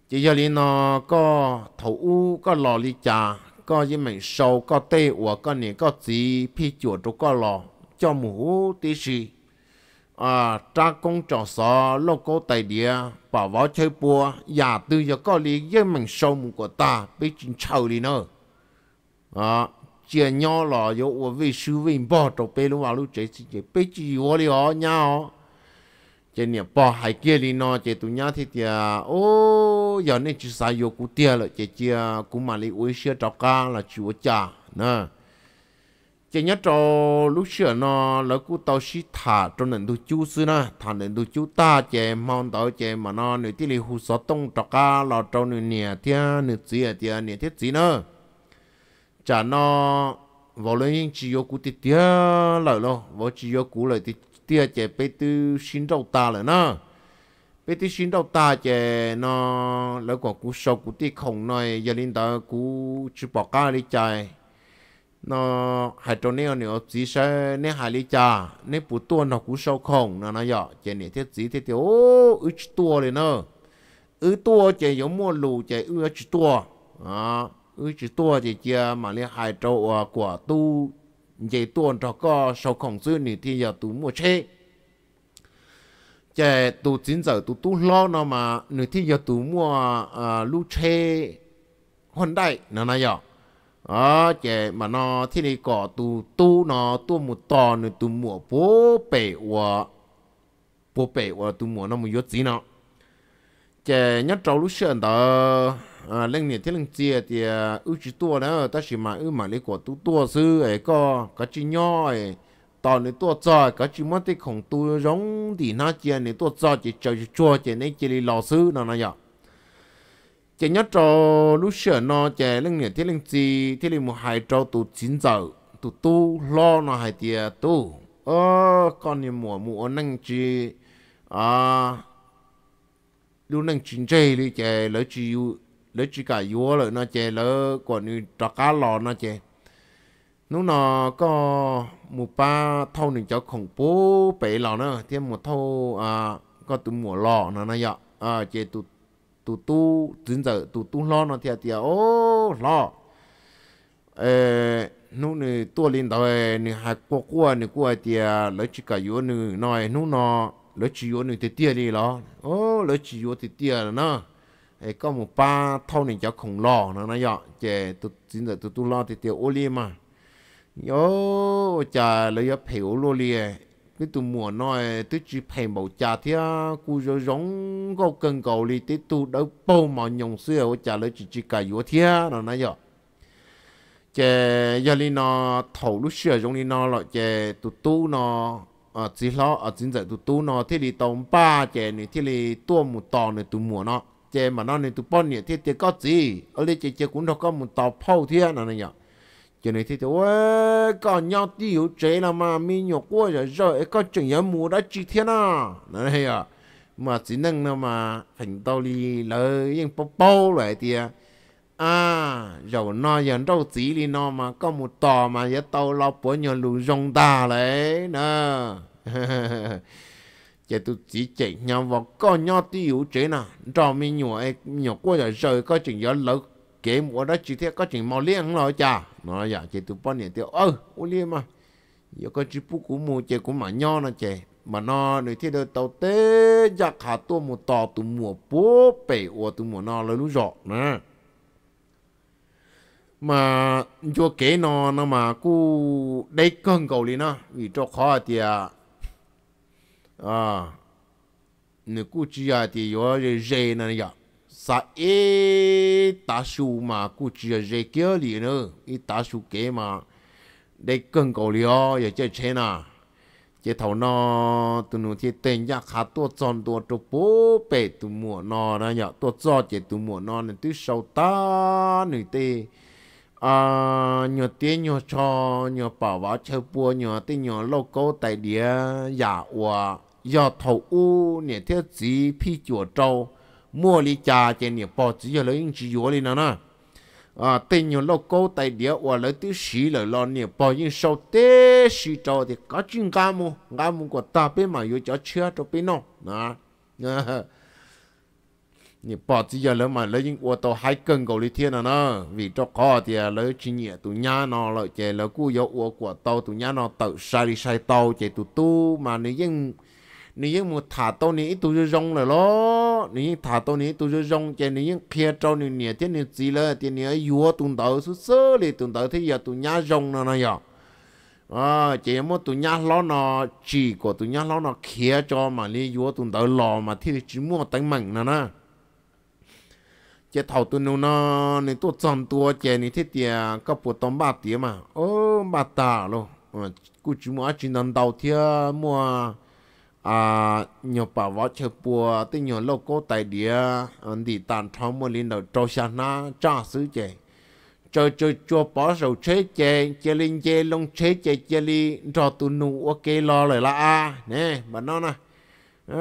A: chỉ giờ li nó có thầu u có lo li trà có gì mình sâu có tê ủa có nè có chỉ phi chuột chỗ co lò, cho mù tí gì à cha công trò sò lô cô tài địa bảo võ chơi bùa nhà tư cho có lý với mình sâu một của ta bị chinh chầu đi nữa à chia nhau lò yo wo vi sư vi bỏ trò bê lu vào lu chế chỉ chế bê chỉ wo li ho nhau chế nhà bỏ hai kia đi nó chế tụi nhau thì thì ô giờ nên chỉ sai yo cụ tia là chế chia cụ mà li uế xia trò ca là chịu cha nè chỉ nhớ cho lúc xưa nó là cú tàu xí thả cho nên tôi chú sư na thả nên tôi chú ta chè mong tàu chè mà nó nửa tí lì hù sọ tông trọ ca lò trâu nửa nè thia nửa gì à thia nè thiết gì nữa chả nó vào lên những chỉ yêu cú tí tia lại lo vào chỉ yêu cú lại tí tia chè bê tư xin đầu ta lại nè bê tư xin đầu ta chè nó lỡ quả cú sọ cú tí khổng này giờ linh ta cú chụp bỏ ca lý chạy nó hai trâu neo nữa chỉ sợ nè hai lý cha nè bù tua nó cũng sâu khổng nó nó dọ chạy nè thiết chỉ thiết tiêu ô ư tua lên nó ư tua chạy giống mua lù chạy ư chỉ tua à ư chỉ tua chạy chia mà nè hai trâu của à, tu chạy tua cho co sâu khổng dư nè thì giờ tu mua chê chạy tu chính giờ tu tu lo nó mà nè thì giờ tu mua à, lù chê hồn đại nó nó dọ à ờ, chế mà nó thì này cỏ tu tu nó tu một to nữa tu mùa bố bể của bố bể của tu mùa nó một yết gì nó chế nhất trâu lúc xưa đó à lên này thế lên chia thì ờ, ư chỉ tua đó ta chỉ mà ưu mà lấy của tu tu sư ấy có có chỉ nhỏ ấy to nữa tua cho có chỉ mất cái khổng tu giống thì nó chia này tu cho chỉ chơi chua chỉ này chỉ lò sư nó nó vậy chỉ nhớ cho lúc sửa nó chè lưng nhỉ thế lưng gì thế lưng một hai trâu tụ chín giờ tụ tu lo nó hai tia tu ờ con nhỉ mùa mùa năng chi à lúc năng chín chơi đi chè lấy chỉ lấy chỉ cả yếu lỡ nó chè lấy còn như trò cá lò nó chè lúc nó có một ba thâu những cho khủng bố bể lò nữa thêm một thâu à có tụ mùa lò nó nó vậy à ờ, chè tụ tu tu chính giờ tu tu lo nó thiệt thiệt ô lo ờ nu nè tua lên đầu nè hai qua qua nè qua thiệt lấy chỉ cả yếu nè nói nu nó lấy chỉ yếu nè thiệt thiệt đi lo ô lấy chỉ yếu thiệt thiệt là nó có một ba thâu nè cho khổng lo nó nó dọ chè tu chính giờ tu tu lo thiệt thiệt ô li mà ô chà lấy cái phiếu lô li cái tụ mùa nói tôi chỉ phải bảo cha thì cô rồi giống có cần cầu đi tới tụ đâu bao mà nhung xưa ở cha lấy chỉ chỉ cả yếu thì nó nói giờ chè giờ đi nó thầu lúc xưa giống đi nó lại chè tụ tụ nó à ờ, chỉ lo à ờ, chính giải tụ tụ nó thì thì tông ba chè này thì thì tua một tò này tụ mùa nó chè mà nó này tụ bao nhiêu thì thì có gì ở đây chè chè cũng đâu có một tò phâu thì nó này nhở cho nên thì tôi còn nhau tiêu chế là mà mi nhổ qua rồi rồi có chuyện nhớ mù đã chi thiên à này à mà chỉ năng là mà thành tao đi lời nhưng bao bao lại thì à rồi à, nó giờ đâu chỉ đi nó mà có một tò mà giờ tao lo bữa nhờ lù rong ta đấy nè chỉ tôi chỉ chạy nhau vào con nhau tiêu chế nè cho mi nhổ nhổ qua rồi rồi có chuyện nhớ lớn chế mua đó chỉ thế có chuyện mò liên rồi cha nó giờ chế tụi bọn này tiêu ơ u liên mà giờ có chỉ bút cũng mua chế cũng mà nho nó chế mà nó nơi thế đâu tàu tê giặc hạ tua một tò tụi mua bố bể ô tụi mua nó là lũ giọt nè mà cho kế nó nó mà cu đây cơn cầu đi nó vì cho khó thì à à nếu cu chia thì có dễ nè giờ dạ sa e ta su mà cụ chia dây kia li nữa y e ta su kế mà để cần cầu lió giờ chơi à. chơi nà chế thầu nó tụi nó chế tên nhà khá to tròn tua trộp bố bể tụi mùa nó ra nhở tua tròn chế tụi mùa nó nên tụi sâu ta nửa tê à nhờ tê nhờ cho nhờ bảo vào chơi bùa nhờ tê nhờ lâu câu tại địa giả dạ hòa giờ thầu u nè theo gì phi chùa trâu mua li cha trên nhiều bò chỉ giờ lấy những chỉ yếu lên nữa à tên nhiều lo câu tài địa và lấy thứ xí là lo nhiều bò những sau tế xí cho thì có chuyện cá mu cá mu của ta bên mà yếu cho chưa cho bên nó nè nhiều bò chỉ giờ lấy mà lấy những ô tô hai cân cầu lý thiên nữa vì cho có thì lấy chỉ nhẹ tụ nhà nó lợi chạy lấy cú yếu ô của tàu tụ nhà nó tự sai đi sai tàu chạy tụ tu mà nếu những nếu như một thả tao này tôi cho rong rồi lo nếu như thả tao này tôi rong cho nếu như kia trâu này nè thế này gì là thế này yếu tụn tao số sơ thì tụn tao thế giờ tụn nhá rong nó này giờ à chỉ một tụn nhá lo nó chỉ của tụn nhá lo nó kia cho mà lý yếu tụn tao lo mà thì chỉ mua tánh mạnh nè nè chỉ thầu tụn nó nó nên chọn tôi chỉ nên thế thì có bộ tóm ba tiếng mà ô ba tà luôn cú chỉ mua chỉ nằm đầu thì mua à nhiều bà vợ chơi bùa tới nhiều lâu cô tại địa anh ờ, đi tàn thao mua lên đầu trâu xa na cha xứ chè cho cho cho bỏ sầu chế chè chè linh chè long chế chè chè li cho tu nu ok lo lại là a nè bà nói nè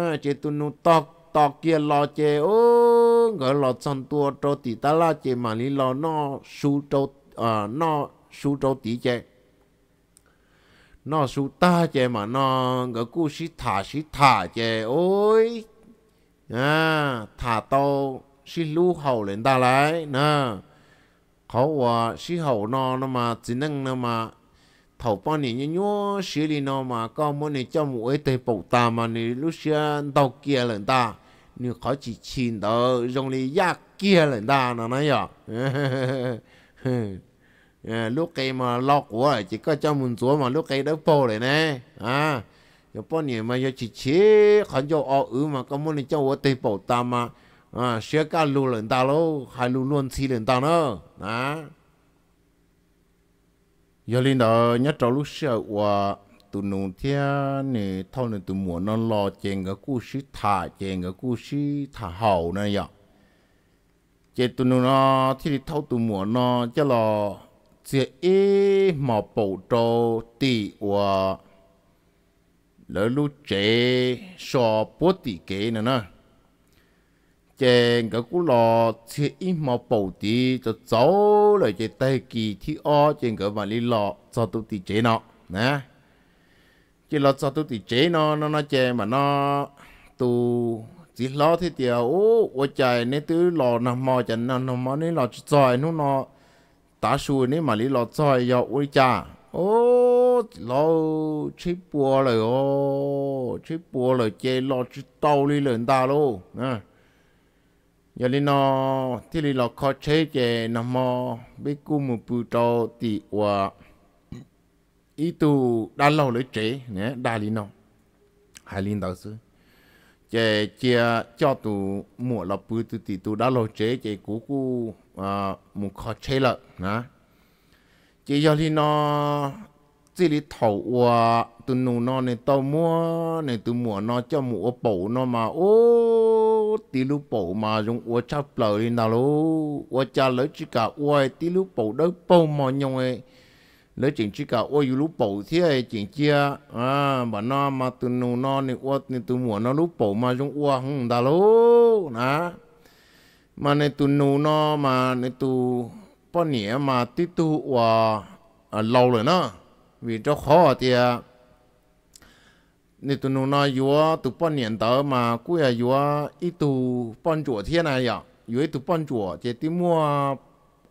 A: à, chè tu nu to to kia lo chè ô gọi lo xong tua cho tỷ ta la chè mà li lo nó su cho à ờ, nó su cho tí chè nó su ta chè mà nó ngỡ cu sĩ thả sĩ thả chè ôi à thả to, sĩ lu hậu lên ta lại nè khẩu hòa sĩ hậu nó nó mà chỉ năng nó mà thầu bao nhiêu nhiêu nhiêu sĩ li nó mà có mỗi này cho mũi tây bầu ta mà nè lúc xưa đầu kia lên ta nè khó chỉ chín đó rong li Yak kia lên ta nó nói vậy Ờ, lúc cây mà lo của chỉ có cho mình chúa mà lúc cây đỡ phô này nè à giờ bọn nhỉ mà giờ chỉ chỉ khẩn cho ở ứ mà có muốn cho ở tây bộ ta mà à sẽ cá lù lần ta lô hai lù luôn xì lần ta nữa à giờ linh đó nhớ cho lúc xưa qua tụ nụ thia nè thâu nè tụ mùa nó lo chèn cái cú sĩ thả chèn cái cú sĩ thả hậu này vậy chế tụ nụ nó thì thâu tụ mùa nó cho lo chỉ ý mà bộ đồ tì ua lỡ lũ chế so bố tì kế nữa nè chế cái cú lò chế ý mà bộ tì cho cháu lời chế tay kì thi o chế cái mà lý lọ cho tụ tì chế nọ nè chế lọ cho tụ tì chế nó nó nó chế mà nó tụ chỉ lo thế tiều ô ô chạy nên tứ lò nằm mò chẳng nằm mò nên lò chạy nó nó ta su ni mà lý lo chơi yo ui cha ô lo chỉ bùa rồi ô chỉ bùa rồi chơi lo chỉ tàu đi lên ta luôn à giờ lý nó thì lý lo khó chế chơi nằm mò bị cú một bự trâu thì qua ý tu đã lâu lấy chế nhé đã lý nó hai lý đạo sư chơi chia cho tụ mua lọc bự tụ thì tụ đã lâu chế chơi cú cú Ờ, một khó chế lợ nè chỉ do thì nó chỉ đi thầu qua từ nụ nó này tao mua này từ mùa nó cho mùa bổ nó mà ô tí lú bổ mà dùng ô chắp lợ đi nào lú ô cha lấy chỉ cả ô tí lú bổ đó bổ mà nhông ấy lấy chỉnh chỉ cả ô lú bổ thế ấy chỉnh chia à bà nó mà từ nụ nó này ô từ mùa nó lú bổ mà dùng ô không đà lú nè มาในตูนูนอมาในตูป้อนเหนียมาติตูว่าเราเลยนะวิจารข้อเทียในตูนูนอยู่ตูป้อนเหนียนเต๋อมากูอยู่อีตูป้อนจั่วเทียนอะไอย่างอยู่อีตูป้อนจั่วเจติมัว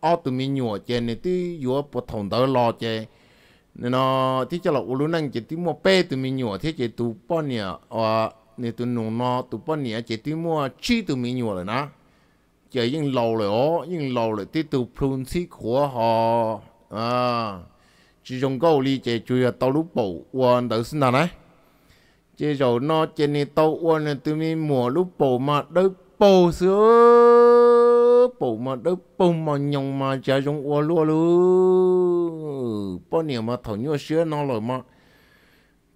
A: ออตูมีหนวดเจในตูอยู่ปฐมเต๋อรอเจในนอที่จะหลอกอุลุนั่งเจติมัวเป้ตูมีหนวดเทียเจตูป้อนเหนียว่ะในตูนูนอตูป้อนเหนียเจติมัวชี้ตูมีหนวดเลยนะ chỉ những lâu rồi ó lâu rồi tiếp tục phun xí của họ à chỉ dùng câu lý chỉ chơi tàu lúc bộ quan đầu sinh nào này chỉ rồi nó chỉ nên tàu quan là mình mùa lúc bộ mà đỡ bộ sữa bộ mà đỡ bộ mà nhung mà chỉ dùng quan luôn luôn bao nhiêu mà thầu nhua sữa nó rồi mà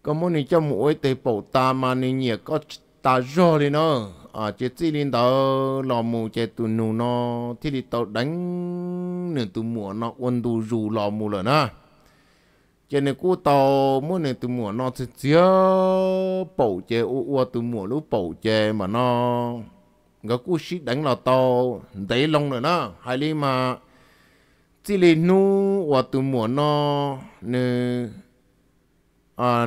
A: có muốn đi cho mũi thì bổ ta mà nên nhẹ có ta rồi nữa à ờ, chế chỉ linh đó lò mù chế tụ nụ nó thì đi tàu đánh nửa tụ mùa nó quân tụ rù lò mù lợn à chế này cú tàu mỗi nửa tụ mùa nó sẽ chế bầu chế u u tụ mùa lúc bầu chế mà nó ngã cú xí đánh lò tàu đấy long rồi đó hay đi mà chỉ linh nu u tụ mùa nó nè à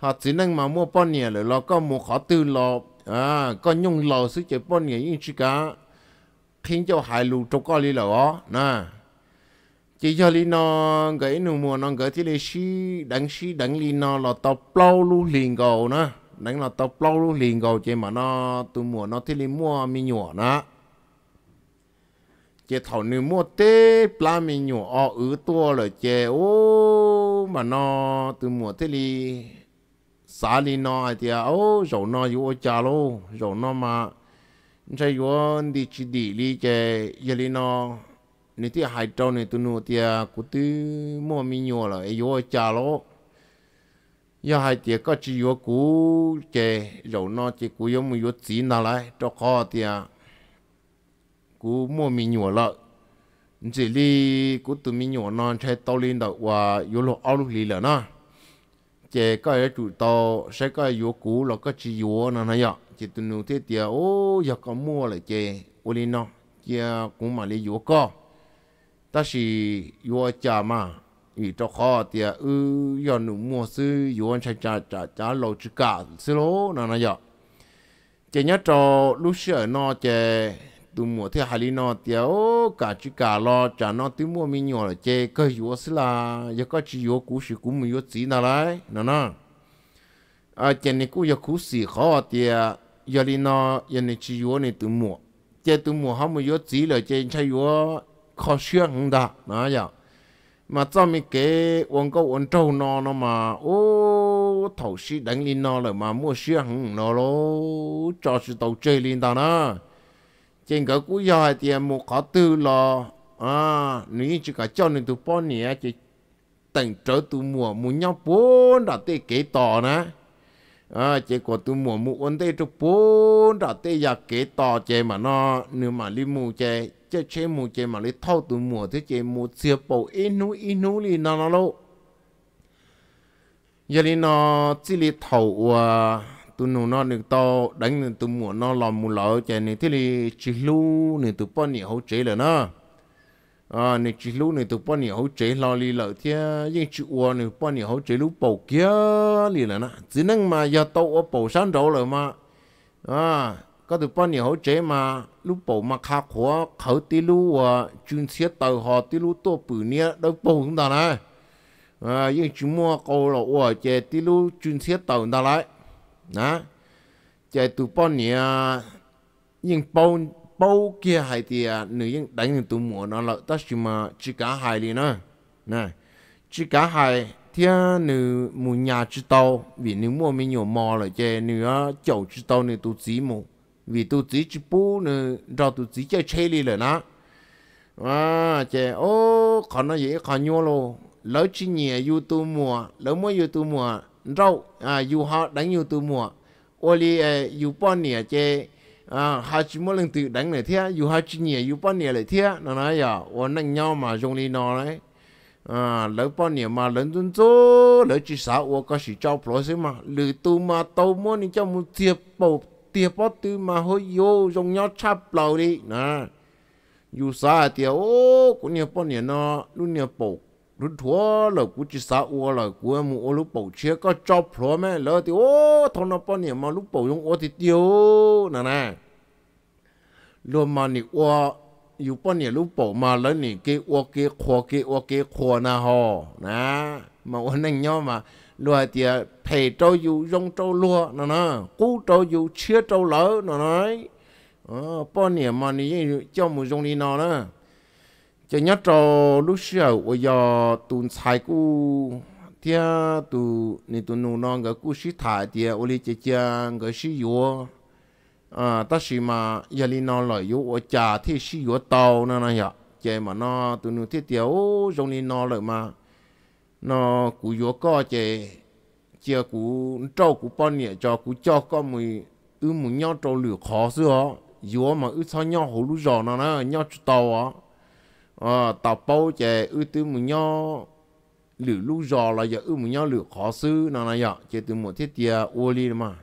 A: họ chỉ năng mà mua bao nhiêu rồi lo có mua khó tư lo à có nhung lo sức chế bao nhiêu như chứ cả khiến cho hại lù trâu có lý lo nè chỉ cho lý nó gãy nụ mùa nó gãy thì lý xí đánh xí đánh lý nó là tao plau lu liền cầu nè đánh là tao plau lu liền cầu chứ mà nó từ mùa nó thì lý mua mi nhủa nè chế thầu nữ mua tê pla mi nhủa ở ứ tua rồi chế ô mà nó từ mùa thế li xã lì nó thì à, ô rổ nó yêu cha lô rồi nó mà chơi yêu đi chỉ đi lì cái giờ lì nó nị thì hai trâu nị tụi nó thì cũng tự mua mi nhua là e yêu cha lô giờ hai thì có chỉ yêu cũ cái rồi nó chỉ cũ yêu mua yêu chỉ nào lại cho khó thì à, cũ mua mi nhua là chỉ li cũ tụi mi nhua nó chỉ tao lên đó và yêu lô ao lì là nó chế cái chủ tàu sẽ cái yếu cũ là cái chỉ yếu này ạ chỉ tụi nó thế tiệt ô giờ có mua lại chế ô lên nó cũng mà lấy yếu co ta chỉ yếu chả mà vì cho khó tiệt ư giờ nó mua sư yếu anh sẽ trả trả trả lầu chữ cả xí lố này ạ chế nhớ cho lúc xưa nó chế tu mua thì hà li nó tiêu cả chỉ cả lo trả nó tu mua mi nhỏ là chơi cái gì xí là giờ có chỉ có cú sĩ cũng mua yếu chỉ nào đấy nó nó à chỉ này cú à giờ cú sĩ khó thì giờ li nó giờ này chỉ yếu này tu mua chơi tu mua không mi yếu chỉ là chơi chơi yếu khó xuyên không đã nó giờ mà cho mình cái uống câu uống trâu nó nó mà ô thầu sĩ đánh lên nó rồi mà mua xuyên không nó lô cho sự tàu chơi lên đó. nó trên cái cú giờ thì một khó tư là à nếu chỉ có cho nên tụi bọn nè chỉ tận trở tụi mùa muốn nhau bốn đã tê kế tỏ nè à chỉ có tụi mùa muốn ôn tê tụi bốn đã tê giặc kế tỏ chè mà nó nếu mà li mù chè chè chè mù chè mà đi thâu tụi mùa thế chè mù xìa bầu inu inu li nó nó lâu giờ li nó chỉ đi thâu à tu nô nó được to đánh tu mua nó làm mua lợ chạy này thế thì chỉ lu này tu bao nhiêu hỗ trợ là nó à này chỉ lu này tu bao nhiêu hỗ trợ lo li lợ thế nhưng chữ ua này bao nhiêu hỗ trợ lu bầu kia li là nó chỉ năng mà giờ tàu ở bầu sản đầu rồi mà à có tu bao nhiêu hỗ trợ mà lu bầu mà khá khó khẩu tí lu à chuyên xét tàu họ tí lu to bự nia đâu bầu chúng ta này à nhưng chúng mua câu là ua chế tí lu chuyên xét tàu chúng ta lại đó chạy tụ bao nè nhưng bao bao kia hay thì à, nữ nhưng đánh những tụ mùa nó là ta chỉ mà chỉ cả hai đi nữa nè chỉ cả hai thì à, nữ mù nhà chỉ tàu vì nữ mua mình nhiều mò rồi chạy nữ à, chậu chỉ tàu nữ tụ chỉ mù vì tụ chỉ chỉ bu nữ rồi tụ chơi chơi đi rồi đó à chạy ô còn nó dễ còn nhau luôn lỡ chỉ nhẹ YouTube mùa lỡ mua YouTube mùa rau à dù họ đánh nhiều từ mùa oli à, dù bọn nè chê à họ chỉ muốn lần tự đánh này thế dù họ chỉ nhẹ dù bọn nè lại thế nó nói giờ ôn nâng nhau mà dùng đi nó đấy à lỡ bọn nè mà lớn tuân chỗ lỡ chỉ sợ ô có sự cho pro xí mà lử tu mà tàu mua nên cho một tiệp bầu tiệp bó tư mà hơi vô dùng nhau chắp lâu đi nè dù sợ thì ô cũng nhiều bọn nè nó luôn nhiều bầu lúc thua là cú chỉ sao ua là cú mu ô lúc bầu chia có cho pro mẹ lỡ thì ô thằng nó bao nhiêu mà lúc bầu dùng ô thì tiêu nè nè luôn mà nị ua dù bao nhiêu lúc bầu mà lỡ nị cái ua cái khoa cái ua cái khoa na ho nè mà ua nành nhau mà luôn thì thầy trâu dù dùng trâu lúa nè nè cú trâu dù chia trâu lỡ nè nè bao nhiêu mà nị cho mu dùng đi nọ nè chỉ nhớ cho lúc sau bây giờ tuần sai cũ tia tu ni tu nu non cái cú sĩ thải tia ô li chỉ chỉ cái sĩ yếu à ta xí mà giờ li non lại yếu ở cha thì sĩ yếu tàu nó này ạ chỉ mà nó tu nu thiết tia ô giống li non lại mà nó cú yếu có chỉ chỉ cú trâu cú bao nhiêu cho cú cho con mười ư mù nhau trâu lừa khó xưa yếu mà ư sao nhau hồ lú giò nó nó chút tàu à ờ tàu bao chè ưu tư mù nho lử lu giò là giờ ưu mù nho lử khó sư nó là giờ chè từ một thiết tiề ô li mà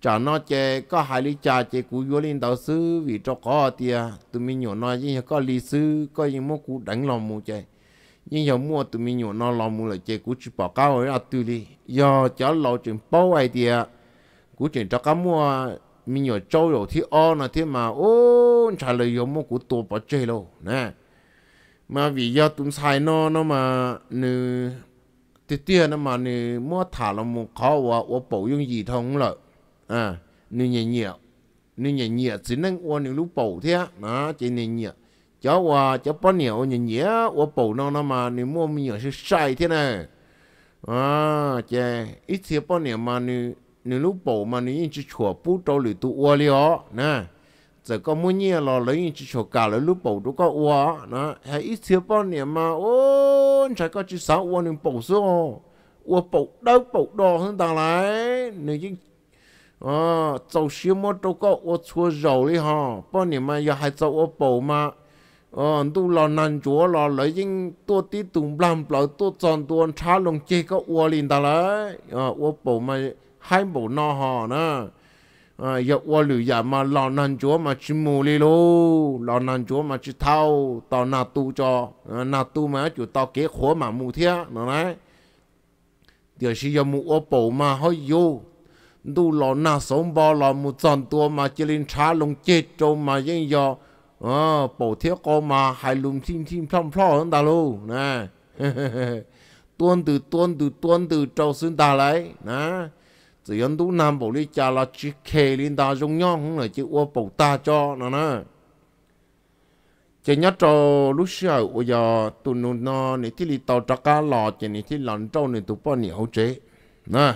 A: chả nó chè có hai lý trà chè cú vô lên tàu sư vì cho có tiề từ mình nhỏ nói như có lý sư có những mô cú đánh lòng mù chè nhưng giờ mua từ mình nhỏ nó lòng mù là chè cú chụp bỏ cao ở tư đi giờ cháu lo chuyện bao ai tiề cú chuyện cho cá mua mình nhỏ châu rồi thì o là thế mà ô trả lời giống mô cú tổ bỏ chơi lâu nè มาวิยาตุมายนอนมาเนื้อเตี้ยๆนมาเนื้อมั่วถาลมุเขาว่าว่าปู่ยงยีทองเลยอ่าเนื้อเหนียวเนื้อเหนียวสินั่งอ้วนนื้อลูกปูเท่านะจเนื้อเหนียวจ้าว่าจ้าป้อนเหนียวเหนียววปู่นอนมาเนื้อมั่วมีเหนียวใช่ใช่เท่านั้นอ่าเจอีเสียป้อนเหนียวมาเนื้อเนื้อลูกปูมาเนื้อยิ่งจะฉวปูโตหรือตัวอ้วนเลยอ๋อนะ giờ có mua nhiều lò lấy chỉ chỗ cả lấy lúc bầu đó có uá nó hay ít thiếu bao nhiêu mà ô trái có chỉ sáu uá nên bầu số uá bầu đâu bầu đỏ hơn ta lại nên ờ, chính à dầu xíu mà đâu có uá chua dầu đi ha bao nhiêu mà giờ hay dầu uá bầu mà ờ tu lò nàn chúa lò lấy chính tua tí tùng làm lò tua tròn tua trá lồng chê có uá liền ta lại à, uá bầu mà hai bầu no ha, nè. Ờ, giờ qua lử giờ mà lò nàn chúa mà chỉ mù li lô lò nàn chúa mà chỉ thao tao nà tu cho ờ, nà tu mà chủ tao kế khó mà mù thia nó nói điều gì giờ mù ô bổ mà hơi vô tu lò nà sống bao lò mù tròn tua mà chỉ lên trá lông chết trâu mà yên giờ à, bổ thiết cô mà hai lùm xin xin phong phò hơn ta lô nè tuôn từ tuôn từ tuôn từ trâu xuyên ta lại, nè chỉ ấn tú nam bộ đi cha là chỉ khề lên ta giống nhau là chỉ ô bộ ta cho nó nè chỉ nhớ cho lúc xưa bây giờ tụi nó nó này thì đi tàu trắc cá lò chỉ này thì lần trâu này tụi bọn nhiều chế nè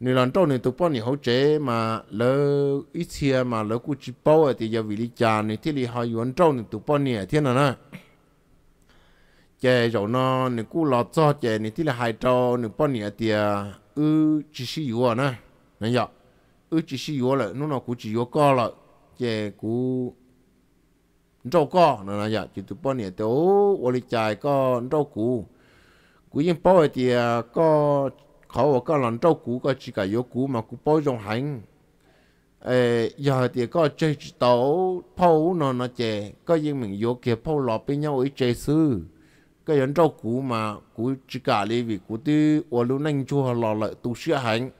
A: này lần trâu này tụi bọn nhiều chế mà lỡ ít xe mà lỡ cũng chỉ bao thì giờ vì đi cha này thì đi hai lần trâu này tụi bọn nhiều thế nè chè rồi nó này cũng lọt cho chè này thì là hai trâu này bọn nhiều tiền ư chỉ sử dụng nè nè nhở ư chỉ sử dụng là nó nó cũng chỉ dụng co là chè cũng rau co nè nè nhở chỉ tụi bọn này tao ở lịch chạy co rau củ yên bao thì co khó có làm rau củ có chỉ cả yếu củ mà cũng bao dùng hành ê giờ thì có chơi tàu phâu nó nó chè có yên mình vô kia phâu lọt với nhau ấy chơi sư cái hiện trâu cũ mà cũ chỉ cả lý vì cũ tí ở lưu nâng chua lò lại tù xia hành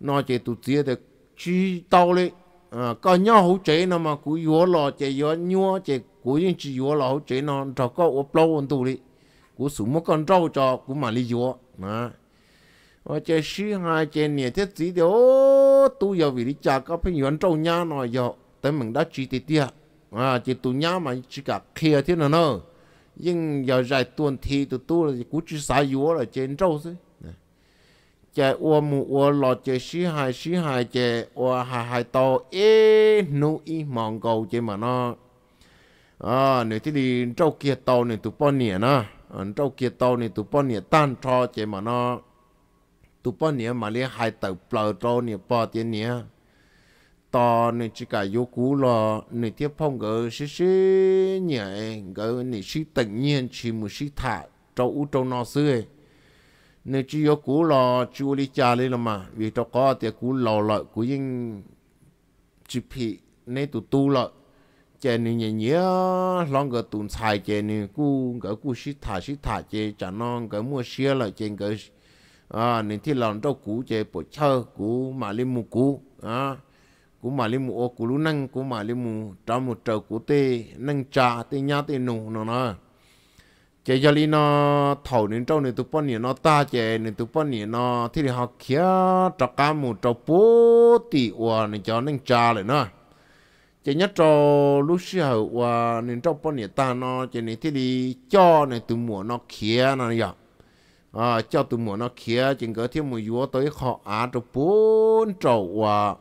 A: nó chỉ tù xia thì chỉ tao lý à có nhau hỗ trợ nó mà cũ vừa lò chế vừa nhua chế cũ những chỉ vừa lò hỗ trợ nó trò có ở lâu ổn tù lý cũ số một con trâu cho cũ mà lý vừa, à ở chế xí hai chế nè thế gì thì ô tu giờ vì đi chả có phải hiện trâu nhau nó giờ tới mình đã chỉ tí tia à chỉ tù nhau mà chỉ cả kia thế nào nữa nhưng giờ dài tuần thì tụi tu là cú chỉ xả yếu là trên trâu thôi chạy ua mù ua lọ chạy xí hài xí hài chạy ua hài hài to ê e nu y mòn cầu chạy mà nó à nếu thì đi trâu kia tàu này tụi bọn nè nó trâu kia tàu này tụi bọn nè tan cho chạy mà nó tụi bọn nè mà lấy hài tàu plờ trâu nè bỏ tiền nè to nên chỉ cả vô cú lò này tiếp phong gỡ xí xí nhẹ gỡ nên xí tự nhiên chỉ một xí thả trâu u trâu nó xưa nên chỉ vô cú lò chú đi cha lên là mà vì trâu có thì cú lò lợi cú yên chỉ phi này tụ tu lợi chè nên nhẹ nhẹ long gỡ tụn xài chè nên cú gỡ cú xí thả xí thả chè chả non gỡ mua xía lợi chè gỡ à này thì lòng trâu cú chè bộ chơi cú mà lên mua cú à của mà lên mù ô cú lú năng cú mà lên mù trao một trầu của tê năng trà tê nhá tê nụ nó nó chạy ra đi nó thầu nên trâu này tụi bọn nhỉ nó ta chạy nên tụi bọn nhỉ nó thì học kia trọ cá mù trọ bố tỷ ua nên cho năng trà lại nó chạy nhất trọ lúc xưa ua nên trọ bọn nhỉ ta nó chạy nên thì đi cho nên tụi mùa nó kia nó vậy à cho tụi mùa nó kia chừng cỡ thiếu mùa vua tới họ á trọ bốn trầu ua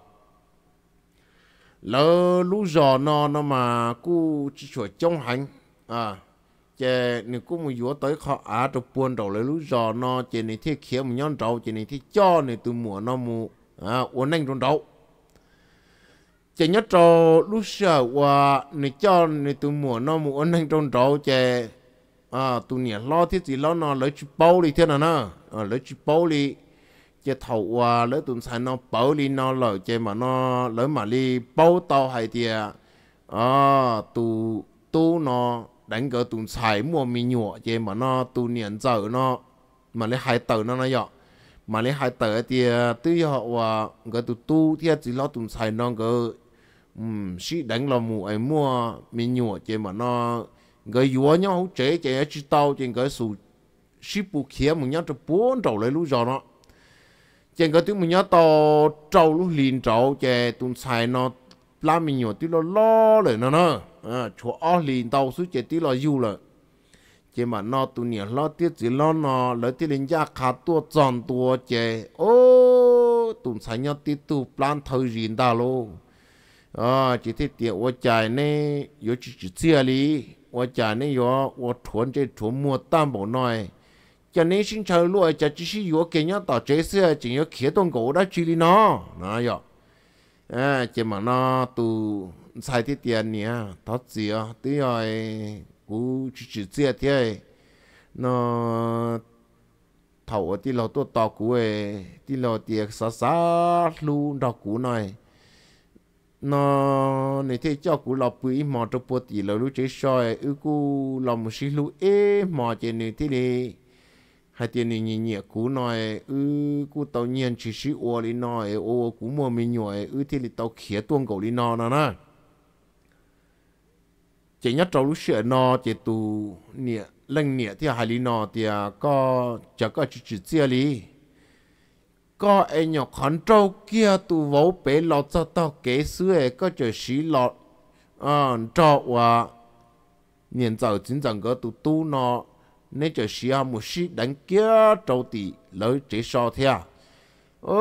A: lỡ lũ giò nó nó mà cú chỉ chuột trong hành à chè nếu cú mà vừa tới khó á trục buồn đầu lấy lũ giò nó chè này thiết khiếm mà nhon đầu chè này thiết cho này từ mùa nó mù à uốn anh trong đầu chè nhớ trâu lũ sợ qua này cho này từ mùa nó mù uốn anh trong đầu chè à tụi nè lo thiết gì lo nó lấy chụp bao đi thế à nào nè à, lấy chụp bao đi chế thầu à, lỡ tụm sản nó bảo li nó lỡ chế mà nó lỡ mà đi bảo tàu hay thì à tụ à, tụ nó đánh cỡ tụm sản mua mì nhựa chế mà nó tụ niệm giờ nó mà lấy hai tờ nó nó dọ mà lấy hai tờ thì à, tự họ và cái tụ tu thì chỉ lo tụm sản nó cỡ um sĩ đánh là mua ấy mua mì nhựa chế mà nó cái dúa nhau chế chế chỉ tàu trên cái sụt ship bu kia mình nhớ cho bốn trầu lấy lúa giò nó chèn cái tiếng mình nhớ to trâu lúc liền trâu chè tụi xài nó làm mình nhớ tí lo lo rồi nó nó à chỗ ó liền tàu suốt chè tí lo du rồi chè mà nó tụi nhớ lo tiếc chỉ lo nó lỡ tiếc lên gia khá tua tròn tua chè ô tụi xài nhớ tí tu plan thời liền ta lô à chỉ thế tiệt vợ chạy nè yếu chỉ chỉ chia lý ô chạy nè yếu ô thuần chơi thuần mua tam bộ nói cho nên sinh chờ luôn, cho chỉ sử dụng cái nhau tỏ chế xưa chỉ nhớ khía tuần cổ đó chỉ đi nó nó yo à chỉ mà nó tu sai thì tiền nè thọ gì à tí rồi cú chỉ chỉ chia thế nó thầu ở tí lò tôi tạo cú ấy tí lò tiệc xa xa luôn đọc cú này nó này thế cho cú lò bưởi mò trong bột tí lò lu chế xoay, ư cú lò một xí lu ế mò chế này thế này hai tiền này nhỉ nhỉ cú nói ư ừ, cú tàu nhiên chỉ sĩ ô lý nói ô cú mua mình nhồi ư thì lý tàu khía tuông cầu lý nó nó nè chỉ nhất trong lúc sửa nó chỉ tu nhẹ, lần nhẹ thì hai lý nó thì có chả có chỉ chỉ chia lý có ai nhỏ khẩn trâu kia tu vỗ bể lọt cho tao kế xưa có chỉ sĩ lọt à trọ và nhìn dầu chính chẳng có tu tu no nên cho xia một xí đánh kia trâu tì lấy chế so theo ơ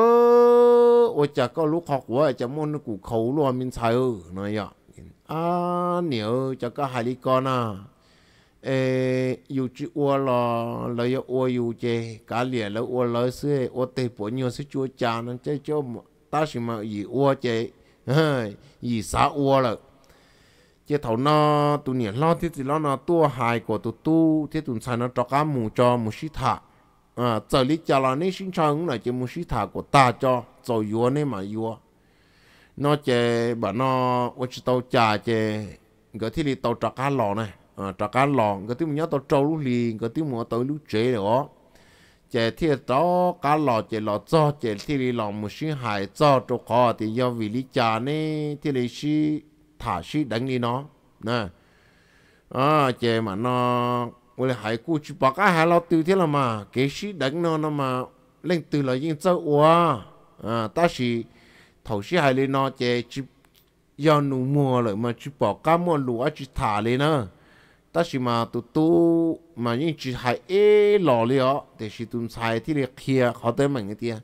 A: ôi chả có lúc học quá chả muốn cụ khẩu luôn mình xài ơ nói vậy à nếu chả có hai lý con à ê yêu chữ ua lò lỡ yêu ua yêu chê cá liền lỡ ua lỡ xưa ua tê bỏ nhiều sức chua chà nó chơi cho ta chỉ mà gì ua chê gì xá ua rồi chế thầu nó tu nhỉ lo thiết gì lo nó tua hài của tu tu thiết tụi sai nó cho cá mù cho mù xí thả à giờ lý cho là nên sinh cho là chế mù xí thả của ta cho rồi vua nên mà vua nó chế bà nó ở chỗ tàu trà chế cái thì đi tàu trà cá lò này à trà cá lò cái tiếng nhớ tàu trâu lú lì cái tiếng mua tàu lú chế đó chế thiết đó cá lò chế lò cho chế thiết đi lòng mù xí hài cho cho khó thì do vì lý cha nên thiết lý xí thả sĩ đánh đi nó nè à chè mà nó vậy là hải cú chụp bạc á hải lo tiêu thế là mà cái sĩ đánh nó nó mà lên từ là yên châu quá à ta sĩ thầu sĩ hải lên nó chè chụp do nụ mùa lại mà chụp bạc cá mua lúa chụp thả lên nữa ta chỉ mà tụ tụ mà những chỉ hại ế lò lió để chỉ tụm xài thì liệt kia khó tới mình cái tia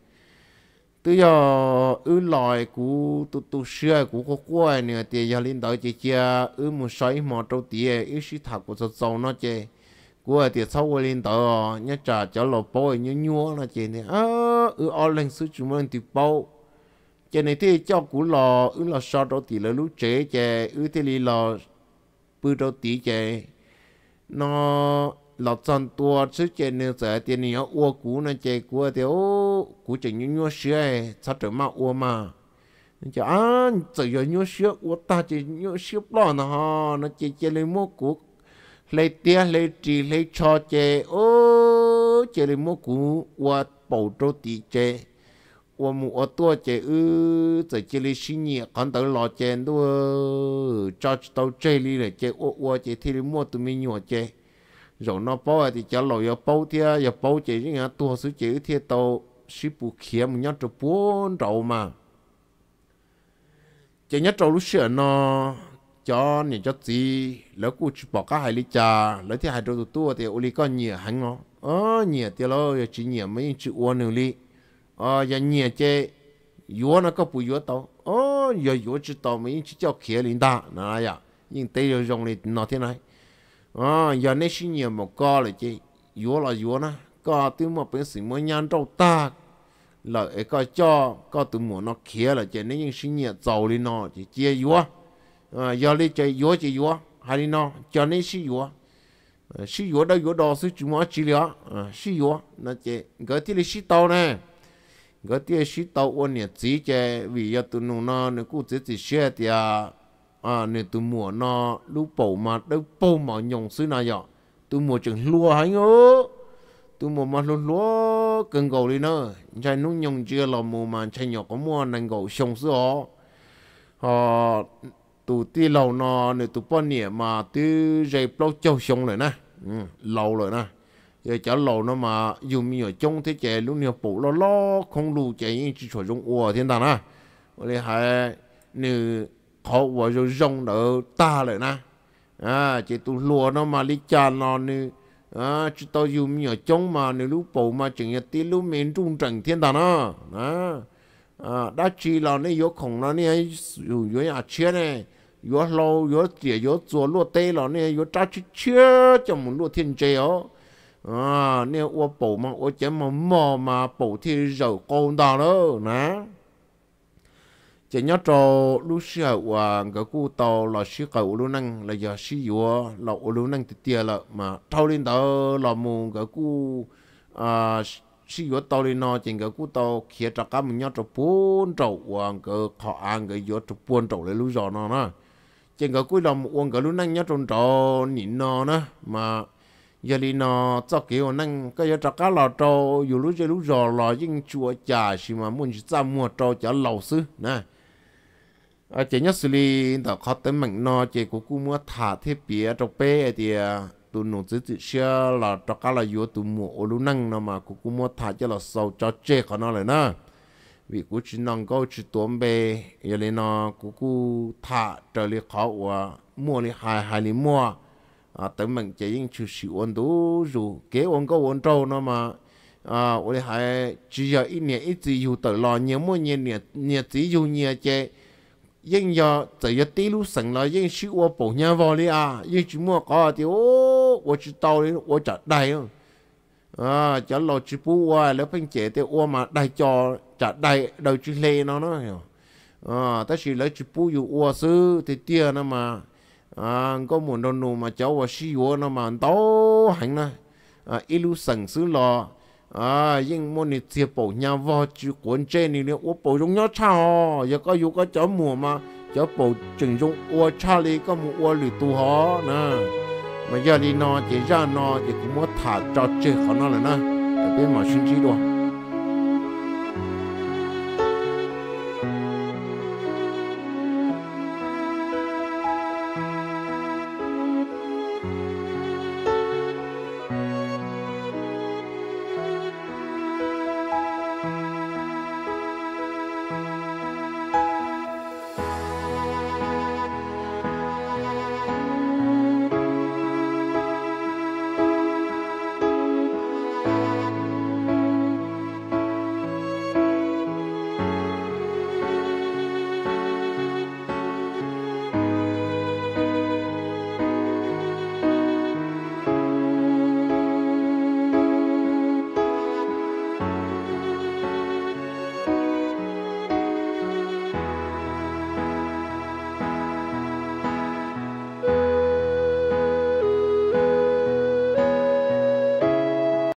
A: tự do ư lòi cú tu tu xưa cú có quay nữa thì giờ lên đạo chỉ chia ư một số ít một trâu tía ư sĩ thật của sầu sầu nó chê cú thì sau của lên đạo ờ, nhớ trả cho lò bôi nhớ nhua nó chê này, ơ ư ở lên sư chúng mình thì bao chê này thì cho cú lò ư lò sao trâu tía là lú chế chê ư thế lì lò bự trâu tía chê nó 老张多之前呢，在店里要窝股呢，结果的哦，股整牛牛血，他怎么窝嘛？你讲啊，只要牛血，我大只牛血不了呢哈，那姐姐来摸股，来爹来姐来炒姐哦，姐来摸股，我保住地姐，我母我多姐呃，在这里新年看到老姐都找到这里了，姐我我姐天天摸都没牛姐。rồi nó bao thì cho lò giờ bao thì giờ bao chỉ những cái tua số chữ thì tàu ship bù kiếm nhát nhớ bốn trậu mà chỉ nhát trầu lúc xưa nó cho những cho gì lỡ cụ chỉ bỏ cả hai ly trà lỡ thì hai trầu tua thì ô li con nhỉ hẳn nó ờ nhỉ thì lo chỉ nhỉ mấy chữ uôn nữa ly ờ giờ nhỉ chơi yếu nó có bù yếu tàu ờ giờ yếu chỉ tàu mấy chữ cho kia linh ta nãy giờ à, nhưng tây rồi dùng thì nó thế này à giờ nãy xin nhiều một co là chị vua là vua nó co tứ mà bên sinh mới nhăn đầu ta là cái co cho co tụi muốn nó kia là chị nãy nhưng xin nhiều giàu đi nó chị chia vua à giờ đi chơi vua chị vua hay đi nó cho nãy xin vua xin ờ, vua đâu vua đó số chúng nó chỉ liệu à xin vua nó chị thứ là xin tàu nè thứ là xin tàu ôn nhật chỉ chị vì giờ tụi nó nó cũng chỉ chỉ xe thì à à nên tụi mua nó lúc bầu mà đâu bầu mà nhộng xứ nào vậy tụi mua chừng lúa hay ngớ tụi mua mà lúa lúa cần gầu đi nữa chạy nút nhộng chưa là mùa mà chạy nhỏ có mua nành gầu xong xứ họ họ ờ, tụi ti lầu nó nên tụi bao nè mà tụi dây bao châu xong rồi nè ừ, lâu rồi nè giờ chả lâu nó mà dùng nhiều trong thế chạy lúc nhiều bổ lo lo không lù chạy chỉ cho dùng ua thiên nè ở đây hai nữ khổ vợ rồi rong đỡ ta lại na à chị tu lùa nó mà lý cha nó nè à chị tôi dùng nhỏ chống mà nè lúc bầu mà chừng nhà tí lúc mình trung trần thiên đàn nó à à đã chỉ là nè yếu khổng nó nè dùng yếu nhà chia nè yếu lâu yếu tỉa yếu chùa lùa tê là nè yếu trả chi chia cho một lùa thiên chế ó à nè ô bầu mà ô chém mà mò mà bầu thiên rầu con đàn đó nè chỉ nhớ cho lúc xưa và cái cụ tàu là xí à, cầu lúc năng là giờ xí yếu là lúc năng thì tiền là mà tàu lên tàu là một cái cụ à xí yếu tàu lên nó chỉ cái cụ tàu kia cho các mình nhớ cho bốn trậu và cái khó ăn cái vừa cho bốn trậu lấy lúc giờ nó nè chỉ cái cụ là một cái lúc năng nhớ trong trậu nhìn nó nè mà giờ đi nó cho kiểu năng cái giờ cho các lò trâu dù lúc giờ lúc giờ lò nhưng chùa chả gì mà muốn chỉ ra mua trâu chả lầu sư nè à chị nhớ xử lý đã khó tới mình nó chị của cô mua thả thế bia trong bé thì à, tụi nó chỉ chỉ xe là cho cả là vô tụi mua ô lú năng nó mà cô cô mua thả cho là sầu cho chê của nó lại nữa vì cô chỉ năng câu chỉ tuôn bê giờ lên nó cô cô thả trở lại khó mua lại hai hai lại mua à tới mình chỉ những chú sĩ ôn đủ dù kế ôn câu ôn trâu nó mà à ôn lại chỉ giờ ít nhẹ ít gì dù tới lo nhiều mua nhiều nhiều nhiều gì dù nhiều chơi yên giờ tự giờ đi lúc sừng là yên vào đi à yên chỉ mua có thì ô tôi chỉ đau đi ô chả đầy à chả lo chỉ bu qua lấy bên chế thì ô mà đầy cho chả đầy đầu chỉ lê nó nó hiểu à ta chỉ lấy chỉ bu dù ô sư thì tia nó mà à có muốn đâu nô mà cháu và xí ô nó mà đâu hành nó à ít lúc sừng xứ lo à nhưng môn này thiệp nhà vò chữ cuốn trên này liệu bổ dùng nhớ chào giờ có dù có chó mùa mà chó bổ dùng ua cha có một ua tu hó nè mà giờ đi nó chỉ ra nó chỉ cũng muốn thả cho chơi khó nó là nè để biết mà xin chi đồ